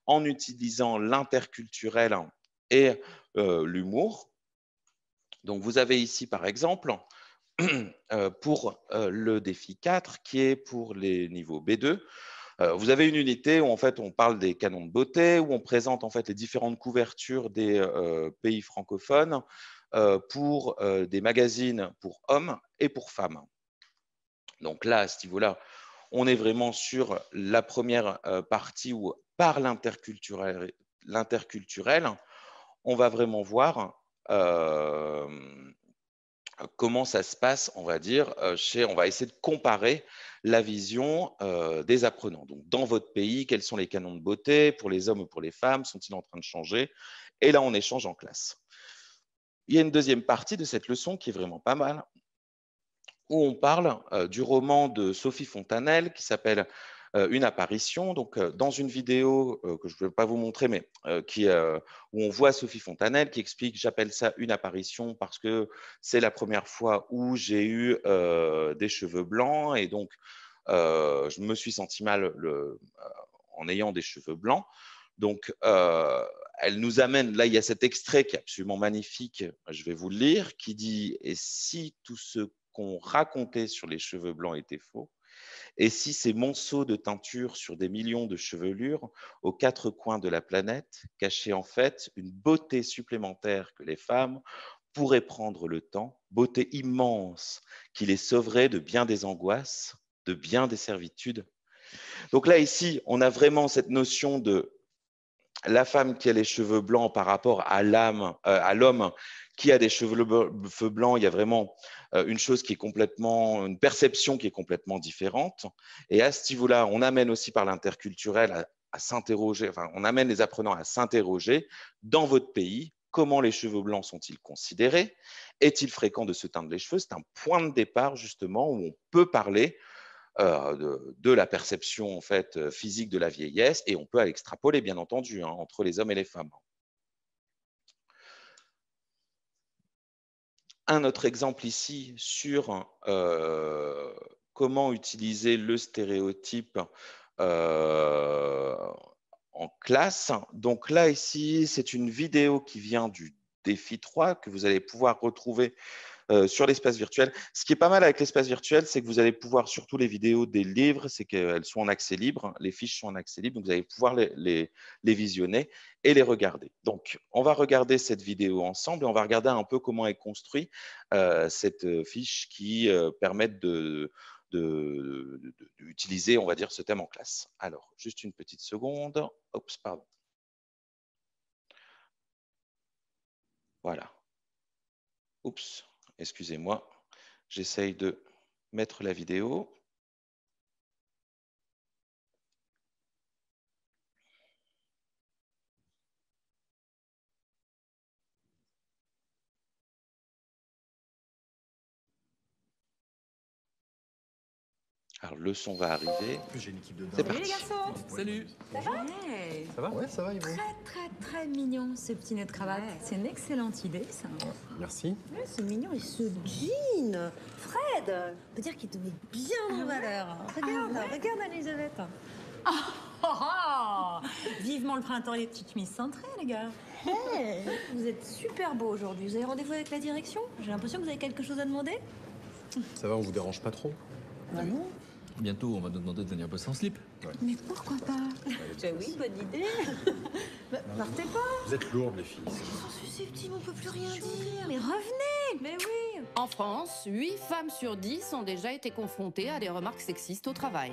en utilisant l'interculturel et l'humour. Donc, vous avez ici, par exemple, Euh, pour euh, le défi 4, qui est pour les niveaux B2. Euh, vous avez une unité où en fait on parle des canons de beauté, où on présente en fait les différentes couvertures des pays francophones pour des magazines pour hommes et pour femmes. Donc là, à ce niveau-là, on est vraiment sur la première partie où par l'interculturel, on va vraiment voir euh, comment ça se passe, on va dire, euh, chez, on va essayer de comparer la vision euh, des apprenants. Donc, dans votre pays, quels sont les canons de beauté pour les hommes ou pour les femmes Sont-ils en train de changer Et là, on échange en classe. Il y a une deuxième partie de cette leçon qui est vraiment pas mal, où on parle du roman de Sophie Fontanelle qui s'appelle euh, une apparition donc, euh, dans une vidéo euh, que je ne vais pas vous montrer, mais qui, où on voit Sophie Fontanelle qui explique J'appelle ça une apparition parce que c'est la première fois où j'ai eu des cheveux blancs et donc je me suis senti mal en ayant des cheveux blancs. Donc, elle nous amène, là, il y a cet extrait qui est absolument magnifique, je vais vous le lire, qui dit, et si tout ce qu'on racontait sur les cheveux blancs était faux, et si ces monceaux de teinture sur des millions de chevelures aux quatre coins de la planète cachaient en fait une beauté supplémentaire que les femmes pourraient prendre le temps, beauté immense qui les sauverait de bien des angoisses, de bien des servitudes. Donc là, ici, on a vraiment cette notion de la femme qui a les cheveux blancs par rapport à l'âme, euh, à l'homme qui a des cheveux blancs, il y a vraiment euh, une chose qui est complètement, une perception qui est complètement différente. Et à ce niveau-là, on amène aussi par l'interculturel à, à s'interroger, enfin, on amène les apprenants à s'interroger dans votre pays, comment les cheveux blancs sont-ils considérés Est-il fréquent de se teindre les cheveux C'est un point de départ justement où on peut parler euh, de, la perception en fait, euh, physique de la vieillesse, et on peut l'extrapoler, bien entendu, hein, entre les hommes et les femmes. Un autre exemple ici sur euh, comment utiliser le stéréotype en classe. Donc là, ici, c'est une vidéo qui vient du défi 3 que vous allez pouvoir retrouver euh, sur l'espace virtuel. Ce qui est pas mal avec l'espace virtuel, c'est que vous allez pouvoir, surtout les vidéos des livres, c'est qu'elles sont en accès libre, les fiches sont en accès libre, donc vous allez pouvoir les, visionner et les regarder. Donc, on va regarder cette vidéo ensemble et on va regarder un peu comment est construite euh, cette euh, fiche qui permet de d'utiliser, on va dire, ce thème en classe. Alors, juste une petite seconde. Oups, pardon. Voilà. Oups. Excusez-moi, j'essaye de mettre la vidéo. Alors le son va arriver. J'ai C'est parti. Salut les garçons Salut Ça va Ça va ça va, Très, très, très mignon ce petit nœud de cravate. C'est une excellente idée, ça. Merci. c'est mignon. Et ce jean Fred On peut dire qu'il te met bien en valeur. Ah regarde, ah regarde, Elisabeth. Ah, Vivement le printemps et les petites chemises centrées, les gars. vous êtes super beaux aujourd'hui. Vous avez rendez-vous avec la direction J'ai l'impression que vous avez quelque chose à demander. Ça va, on vous dérange pas trop bah non Bientôt, on va nous demander de venir bosser en slip. Mais pourquoi pas Ben oui, bonne idée. Mais bah, partez pas. Vous êtes lourdes, les filles. Ils sont susceptibles, on peut plus rien dire. Mais revenez, mais oui. En France, 8 femmes sur 10 ont déjà été confrontées à des remarques sexistes au travail.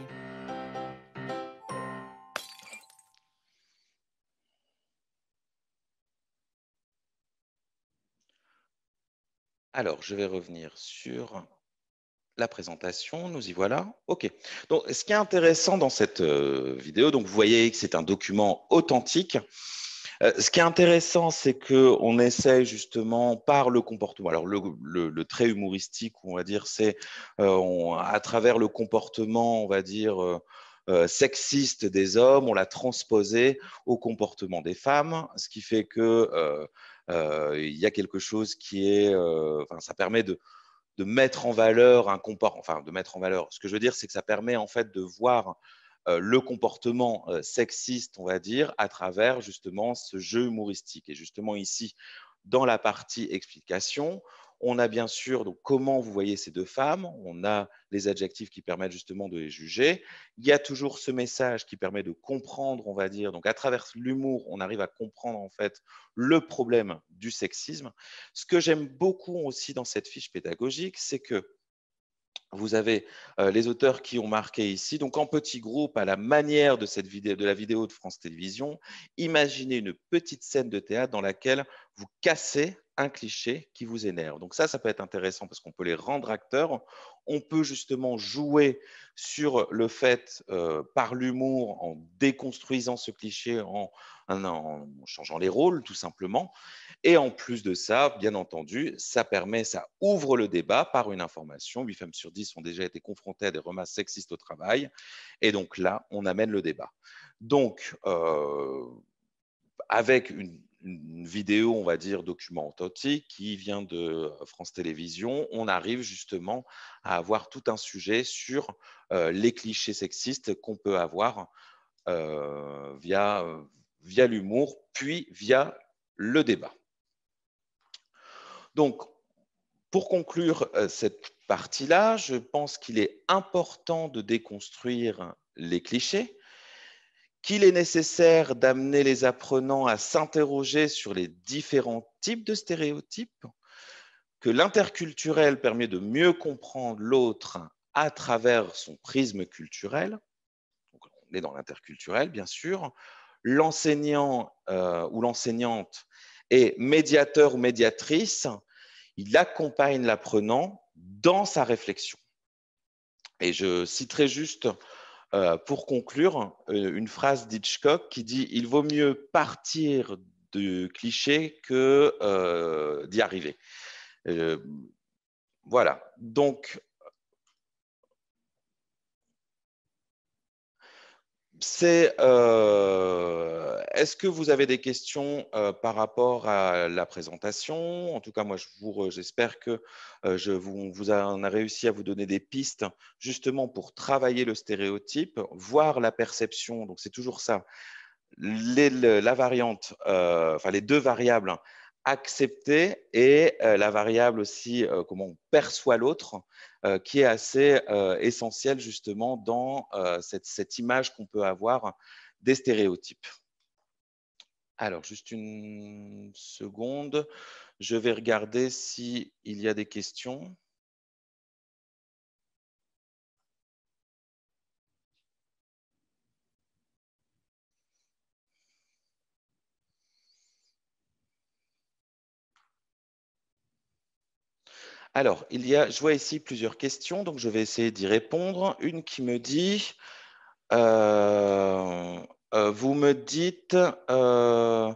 Alors, je vais revenir sur la présentation, nous y voilà. OK. Donc, ce qui est intéressant dans cette euh, vidéo, donc vous voyez que c'est un document authentique. Euh, ce qui est intéressant, c'est que on essaie justement par le comportement. Alors, le, trait humoristique, on va dire, c'est euh, à travers le comportement, on va dire. sexiste des hommes, on l'a transposé au comportement des femmes, ce qui fait que il y a quelque chose qui est, ça permet de, de mettre en valeur un comportement, enfin de mettre en valeur. Ce que je veux dire, c'est que ça permet en fait de voir euh, le comportement euh, sexiste, on va dire, à travers justement ce jeu humoristique. Et justement ici, dans la partie explication, on a bien sûr donc, comment vous voyez ces deux femmes, on a les adjectifs qui permettent justement de les juger. Il y a toujours ce message qui permet de comprendre, on va dire, donc à travers l'humour, on arrive à comprendre en fait le problème du sexisme. Ce que j'aime beaucoup aussi dans cette fiche pédagogique, c'est que vous avez euh, les auteurs qui ont marqué ici, donc en petit groupe, à la manière de, cette de la vidéo de France Télévisions, imaginez une petite scène de théâtre dans laquelle vous cassez un cliché qui vous énerve. Donc ça, ça peut être intéressant parce qu'on peut les rendre acteurs. On peut justement jouer sur le fait, euh, par l'humour, en déconstruisant ce cliché, en, en, changeant les rôles, tout simplement. Et en plus de ça, bien entendu, ça permet, ça ouvre le débat par une information. 8 femmes sur 10 ont déjà été confrontées à des remarques sexistes au travail. Et donc là, on amène le débat. Donc, euh, avec une une vidéo, on va dire, document authentique qui vient de euh, France Télévisions, on arrive justement à avoir tout un sujet sur euh, les clichés sexistes qu'on peut avoir euh, via l'humour, puis via le débat. Donc, pour conclure cette partie-là, je pense qu'il est important de déconstruire les clichés qu'il est nécessaire d'amener les apprenants à s'interroger sur les différents types de stéréotypes, que l'interculturel permet de mieux comprendre l'autre à travers son prisme culturel, on est dans l'interculturel bien sûr, l'enseignant euh, ou l'enseignante est médiateur ou médiatrice, il accompagne l'apprenant dans sa réflexion. Et je citerai juste euh, pour conclure, euh, une phrase d'Hitchcock qui dit Il vaut mieux partir de cliché que euh, d'y arriver. voilà. Donc, c'est euh, est-ce que vous avez des questions euh, par rapport à la présentation En tout cas, moi, j'espère que euh, je vous, a, a réussi à vous donner des pistes justement pour travailler le stéréotype, voir la perception. Donc, c'est toujours ça. la variante, enfin les deux variables hein, accepter et euh, la variable aussi euh, comment on perçoit l'autre euh, qui est assez essentielle justement dans cette, image qu'on peut avoir des stéréotypes. Alors, juste une seconde, je vais regarder s'il y a des questions. Alors, il y a, je vois ici plusieurs questions, donc je vais essayer d'y répondre. Une qui me dit, euh, euh, vous me dites euh,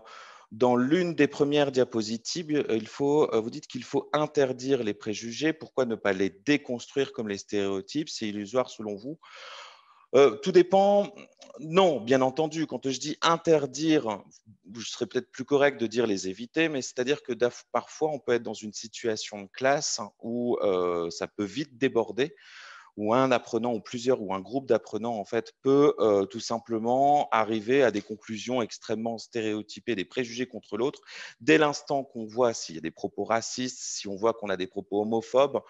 dans l'une des premières diapositives, vous dites qu'il faut interdire les préjugés. Pourquoi ne pas les déconstruire comme les stéréotypes C'est illusoire selon vous euh, tout dépend. Non, bien entendu, quand je dis interdire, je serais peut-être plus correct de dire les éviter, mais c'est-à-dire que parfois on peut être dans une situation de classe où euh, ça peut vite déborder où un apprenant ou plusieurs ou un groupe d'apprenants en fait peut euh, tout simplement arriver à des conclusions extrêmement stéréotypées, des préjugés contre l'autre. Dès l'instant qu'on voit s'il y a des propos racistes, si on voit qu'on a des propos homophobes,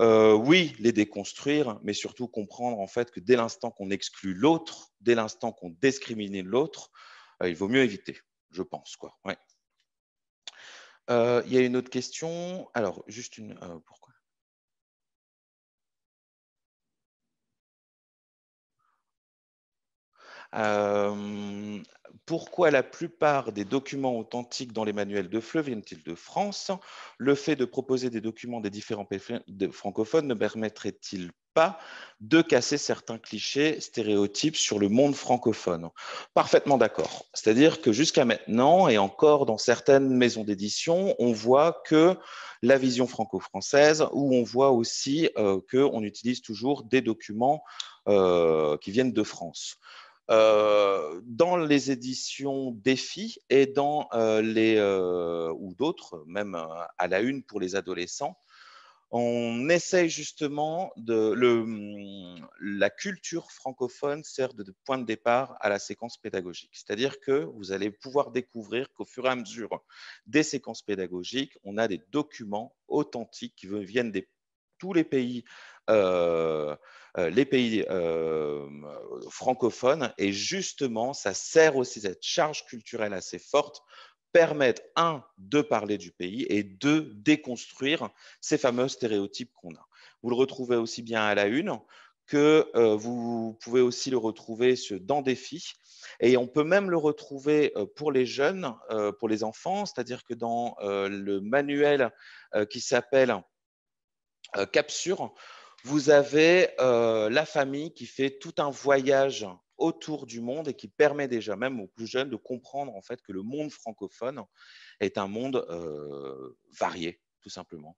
euh, oui, les déconstruire, mais surtout comprendre en fait que dès l'instant qu'on exclut l'autre, dès l'instant qu'on discrimine l'autre, euh, il vaut mieux éviter, je pense. Quoi. Ouais. Euh, il y a une autre question. Alors, juste une. pourquoi pourquoi la plupart des documents authentiques dans les manuels de fleu viennent-ils de France Le fait de proposer des documents des différents pays francophones ne permettrait-il pas de casser certains clichés, stéréotypes sur le monde francophone Parfaitement d'accord. C'est-à-dire que jusqu'à maintenant, et encore dans certaines maisons d'édition, on voit que la vision franco-française, où on voit aussi euh, qu'on utilise toujours des documents euh, qui viennent de France. Euh, dans les éditions Défi et dans euh, les euh, ou d'autres, même à la une pour les adolescents, on essaye justement de le, mm, la culture francophone sert de point de départ à la séquence pédagogique. C'est-à-dire que vous allez pouvoir découvrir qu'au fur et à mesure des séquences pédagogiques, on a des documents authentiques qui viennent des tous les pays, euh, euh, les pays euh, francophones. Et justement, ça sert aussi, cette charge culturelle assez forte permettre, un, de parler du pays et deux, déconstruire ces fameux stéréotypes qu'on a. Vous le retrouvez aussi bien à la une que vous pouvez aussi le retrouver dans Défi. Et on peut même le retrouver pour les jeunes, pour les enfants, c'est-à-dire que dans le manuel qui s'appelle euh, capsure, vous avez euh, la famille qui fait tout un voyage autour du monde et qui permet déjà même aux plus jeunes de comprendre en fait que le monde francophone est un monde euh, varié, tout simplement.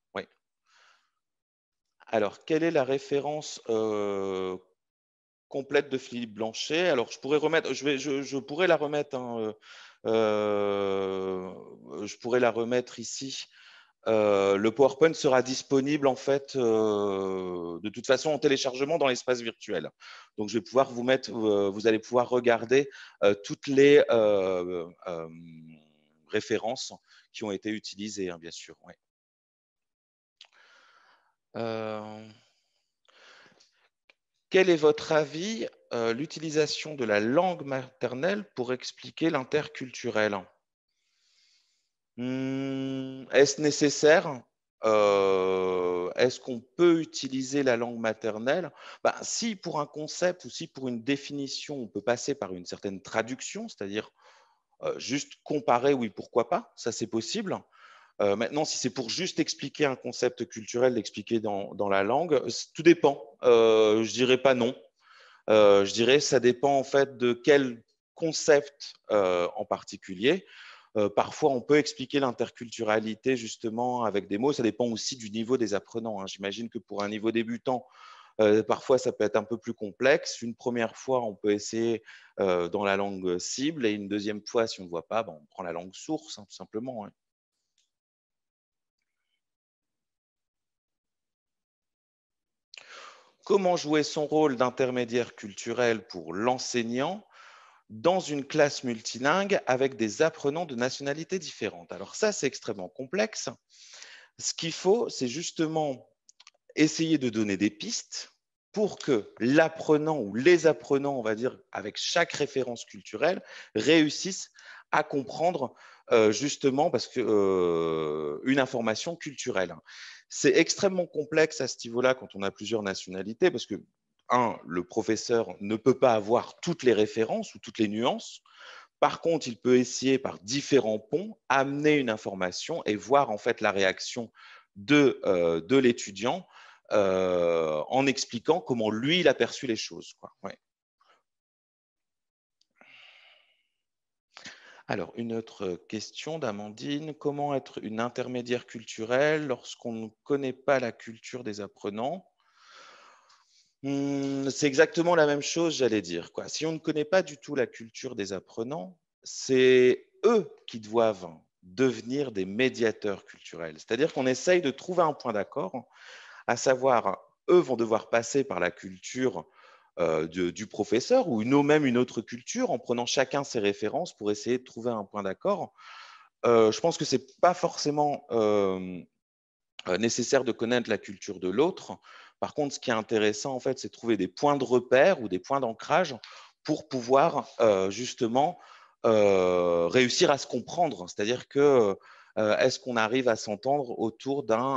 Alors, quelle est la référence complète de Philippe Blanchet Alors, je pourrais je pourrais la remettre ici euh, le PowerPoint sera disponible en fait euh, de toute façon en téléchargement dans l'espace virtuel. Donc je vais pouvoir vous mettre, euh, vous allez pouvoir regarder toutes les références qui ont été utilisées, hein, bien sûr. Quel est votre avis l'utilisation de la langue maternelle pour expliquer l'interculturel Hmm, est-ce nécessaire euh, Est-ce qu'on peut utiliser la langue maternelle bah, Si pour un concept ou si pour une définition, on peut passer par une certaine traduction, c'est-à-dire euh, juste comparer, oui, pourquoi pas, ça c'est possible. Euh, maintenant, si c'est pour juste expliquer un concept culturel, l'expliquer dans, la langue, tout dépend. je je dirais pas non. je dirais ça dépend en fait de quel concept en particulier. Euh, parfois, on peut expliquer l'interculturalité justement avec des mots. Ça dépend aussi du niveau des apprenants. Hein. J'imagine que pour un niveau débutant, euh, parfois, ça peut être un peu plus complexe. Une première fois, on peut essayer euh, dans la langue cible, et une deuxième fois, si on ne voit pas, ben, on prend la langue source, hein, tout simplement. Hein. Comment jouer son rôle d'intermédiaire culturel pour l'enseignant dans une classe multilingue avec des apprenants de nationalités différentes. Alors ça, c'est extrêmement complexe. Ce qu'il faut, c'est justement essayer de donner des pistes pour que l'apprenant ou les apprenants, on va dire, avec chaque référence culturelle, réussissent à comprendre euh, justement parce que euh, une information culturelle. C'est extrêmement complexe à ce niveau-là quand on a plusieurs nationalités, parce que un, le professeur ne peut pas avoir toutes les références ou toutes les nuances. Par contre, il peut essayer par différents ponts, amener une information et voir en fait la réaction de, euh, l'étudiant euh, en expliquant comment lui, il a perçu les choses. Alors, une autre question d'Amandine. Comment être une intermédiaire culturelle lorsqu'on ne connaît pas la culture des apprenants Mmh, c'est exactement la même chose, j'allais dire. Si on ne connaît pas du tout la culture des apprenants, c'est eux qui doivent devenir des médiateurs culturels. C'est-à-dire qu'on essaye de trouver un point d'accord, à savoir, eux vont devoir passer par la culture euh, du professeur ou une, même une autre culture en prenant chacun ses références pour essayer de trouver un point d'accord. Euh, je pense que ce n'est pas forcément euh, nécessaire de connaître la culture de l'autre. Par contre, ce qui est intéressant, en fait, c'est trouver des points de repère ou des points d'ancrage pour pouvoir euh, justement euh, réussir à se comprendre. C'est-à-dire que euh, est-ce qu'on arrive à s'entendre autour d'une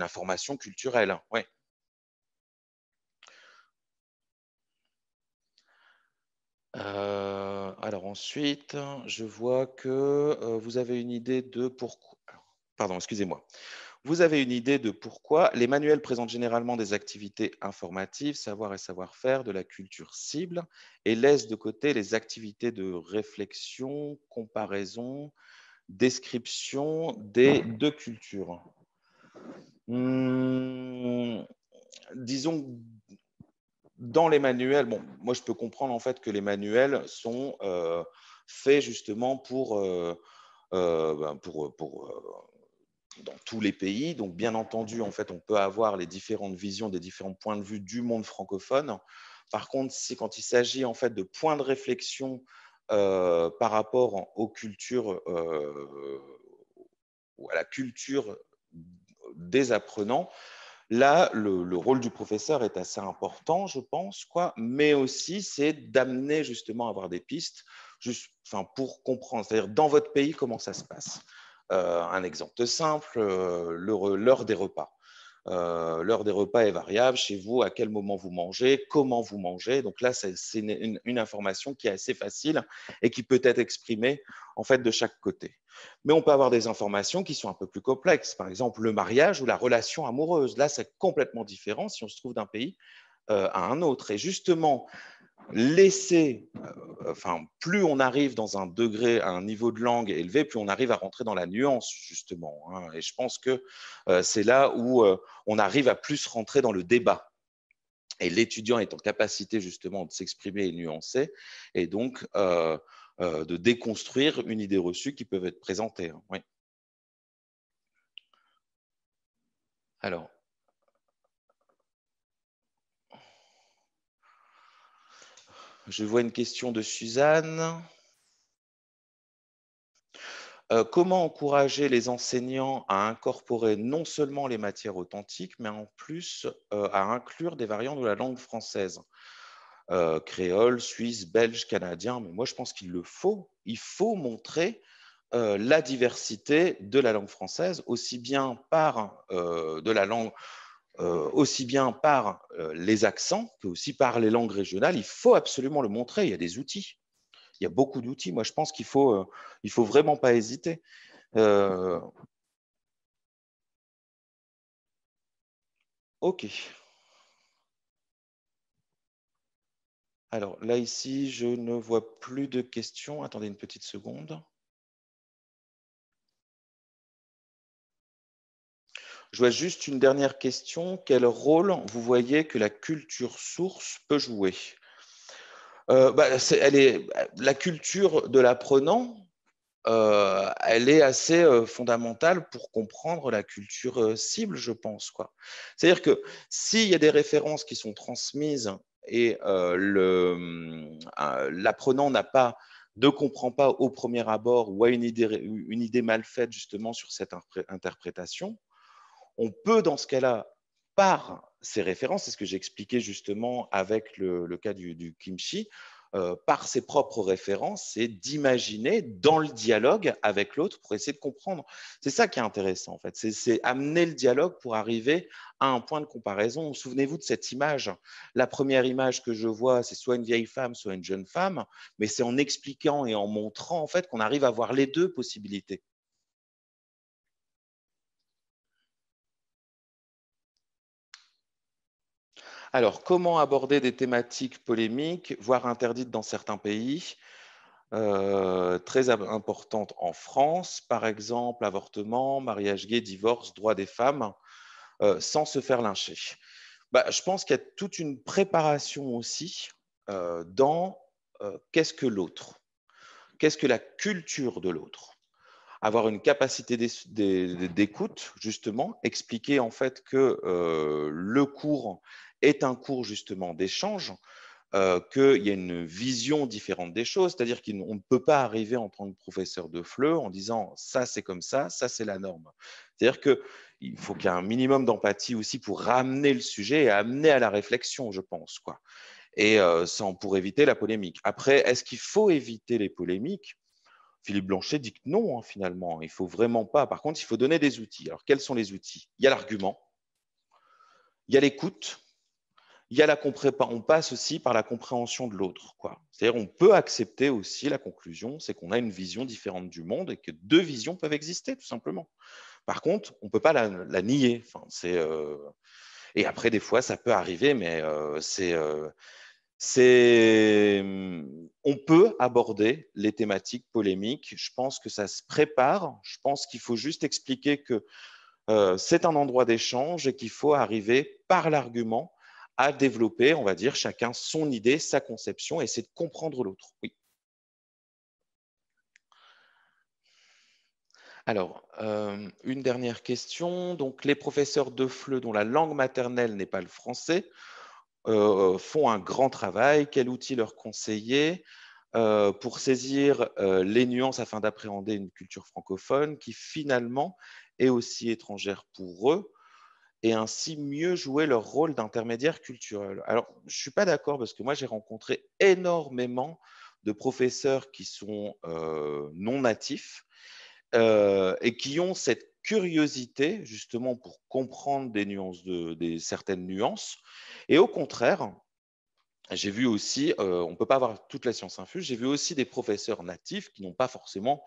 information culturelle alors ensuite, je vois que vous avez une idée de pourquoi. Pardon, excusez-moi. Vous avez une idée de pourquoi. Les manuels présentent généralement des activités informatives, savoir et savoir-faire, de la culture cible, et laissent de côté les activités de réflexion, comparaison, description des mhm. deux cultures. Hmm, disons dans les manuels, bon, moi je peux comprendre en fait que les manuels sont euh, faits justement pour, euh, euh, ben, pour, pour dans tous les pays. Donc, bien entendu, en fait, on peut avoir les différentes visions des différents points de vue du monde francophone. Par contre, c'est quand il s'agit en fait de points de réflexion euh, par rapport aux cultures euh, ou à la culture des apprenants, là, le, le, rôle du professeur est assez important, je pense, quoi. Mais aussi, c'est d'amener justement à avoir des pistes, juste, enfin, pour comprendre. C'est-à-dire, dans votre pays, comment ça se passe euh, un exemple simple, euh, l'heure des repas. Euh, l'heure des repas est variable chez vous, à quel moment vous mangez, comment vous mangez. Donc là, c'est une, information qui est assez facile et qui peut être exprimée en fait de chaque côté. Mais on peut avoir des informations qui sont un peu plus complexes, par exemple le mariage ou la relation amoureuse. Là, c'est complètement différent si on se trouve d'un pays à un autre. Et justement, laisser, euh, enfin, plus on arrive dans un degré, à un niveau de langue élevé, plus on arrive à rentrer dans la nuance, justement. Hein. Et je pense que euh, c'est là où euh, on arrive à plus rentrer dans le débat. Et l'étudiant est en capacité, justement, de s'exprimer et nuancer, et donc de déconstruire une idée reçue qui peut être présentée. Hein. Alors, Je vois une question de Suzanne. Euh, comment encourager les enseignants à incorporer non seulement les matières authentiques, mais en plus euh, à inclure des variantes de la langue française euh, Créole, suisse, belge, canadien, mais moi je pense qu'il le faut. Il faut montrer la diversité de la langue française, aussi bien par de la langue euh, aussi bien par euh, les accents que aussi par les langues régionales. Il faut absolument le montrer. Il y a des outils. Il y a beaucoup d'outils. Moi, je pense qu'il faut, euh, il faut vraiment pas hésiter. Ok. Alors là, ici, je ne vois plus de questions. Attendez une petite seconde. Je vois juste une dernière question. Quel rôle vous voyez que la culture source peut jouer euh, bah, La culture de l'apprenant, euh, elle est assez euh, fondamentale pour comprendre la culture cible, je pense. C'est-à-dire que s'il y a des références qui sont transmises et l'apprenant n'a pas ne comprend pas au premier abord ou a une idée mal faite justement sur cette interprétation, on peut, dans ce cas-là, par ses références, c'est ce que j'expliquais justement avec le, cas du, kimchi, euh, par ses propres références, c'est d'imaginer dans le dialogue avec l'autre pour essayer de comprendre. C'est ça qui est intéressant en fait, c'est amener le dialogue pour arriver à un point de comparaison. Souvenez-vous de cette image. La première image que je vois, c'est soit une vieille femme, soit une jeune femme, mais c'est en expliquant et en montrant en fait qu'on arrive à voir les deux possibilités. Alors, comment aborder des thématiques polémiques, voire interdites dans certains pays euh, très importantes en France, par exemple avortement, mariage gay, divorce, droit des femmes, euh, sans se faire lyncher. Bah, je pense qu'il y a toute une préparation aussi euh, dans qu'est-ce que l'autre, qu'est-ce que la culture de l'autre avoir une capacité d'écoute, justement, expliquer en fait que le cours est un cours justement d'échange, euh, qu'il y a une vision différente des choses, c'est-à-dire qu'on ne peut pas arriver en tant que professeur de fleu en disant ça c'est comme ça, ça c'est la norme. C'est-à-dire qu'il faut qu'il y ait un minimum d'empathie aussi pour ramener le sujet et amener à la réflexion, je pense. Quoi. Et euh, sans, pour éviter la polémique. Après, est-ce qu'il faut éviter les polémiques Philippe Blanchet dit que non, hein, finalement. Il ne faut vraiment pas. Par contre, il faut donner des outils. Alors, quels sont les outils Il y a l'argument, il y a l'écoute, la on passe aussi par la compréhension de l'autre. C'est-à-dire on peut accepter aussi la conclusion, c'est qu'on a une vision différente du monde et que deux visions peuvent exister, tout simplement. Par contre, on ne peut pas la, nier. Euh, et après, des fois, ça peut arriver, mais euh, c'est... Euh, hmm, on peut aborder les thématiques polémiques. Je pense que ça se prépare. Je pense qu'il faut juste expliquer que c'est un endroit d'échange et qu'il faut arriver par l'argument à développer, on va dire, chacun son idée, sa conception, et c'est de comprendre l'autre. Oui. Alors, euh, une dernière question. Donc, les professeurs de FLE dont la langue maternelle n'est pas le français euh, font un grand travail. Quel outil leur conseiller euh, pour saisir les nuances afin d'appréhender une culture francophone qui finalement est aussi étrangère pour eux et ainsi mieux jouer leur rôle d'intermédiaire culturel. Alors, je ne suis pas d'accord parce que moi, j'ai rencontré énormément de professeurs qui sont euh, non natifs euh, et qui ont cette curiosité justement pour comprendre des nuances de, des, certaines nuances. Et au contraire, j'ai vu aussi, euh, on ne peut pas avoir toute la science infuse, j'ai vu aussi des professeurs natifs qui n'ont pas forcément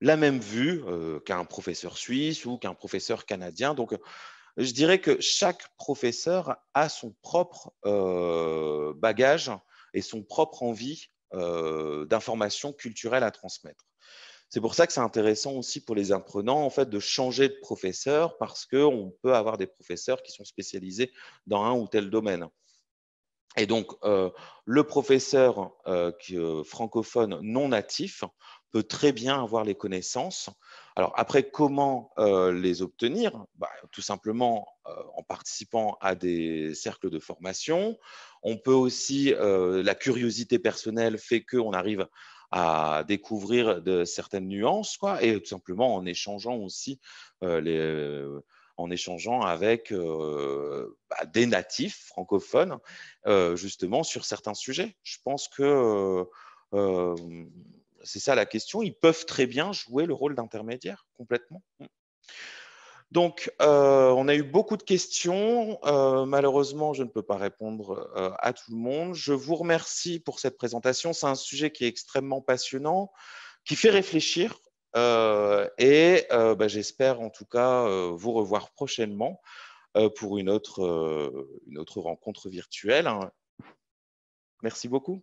la même vue qu'un professeur suisse ou qu'un professeur canadien. Donc, je dirais que chaque professeur a son propre euh, bagage et son propre envie euh, d'informations culturelles à transmettre. C'est pour ça que c'est intéressant aussi pour les apprenants en fait, de changer de professeur parce qu'on peut avoir des professeurs qui sont spécialisés dans un ou tel domaine. Et donc, euh, le professeur francophone non natif peut très bien avoir les connaissances alors après, comment euh, les obtenir bah, Tout simplement euh, en participant à des cercles de formation. On peut aussi, euh, la curiosité personnelle fait qu'on arrive à découvrir de certaines nuances, quoi, et tout simplement en échangeant aussi en échangeant avec bah, des natifs francophones, justement, sur certains sujets. Je pense que c'est ça la question. Ils peuvent très bien jouer le rôle d'intermédiaire complètement. Donc, euh, on a eu beaucoup de questions. Euh, malheureusement, je ne peux pas répondre euh, à tout le monde. Je vous remercie pour cette présentation. C'est un sujet qui est extrêmement passionnant, qui fait réfléchir. et bah, j'espère en tout cas vous revoir prochainement pour une autre rencontre virtuelle. Hein. Merci beaucoup.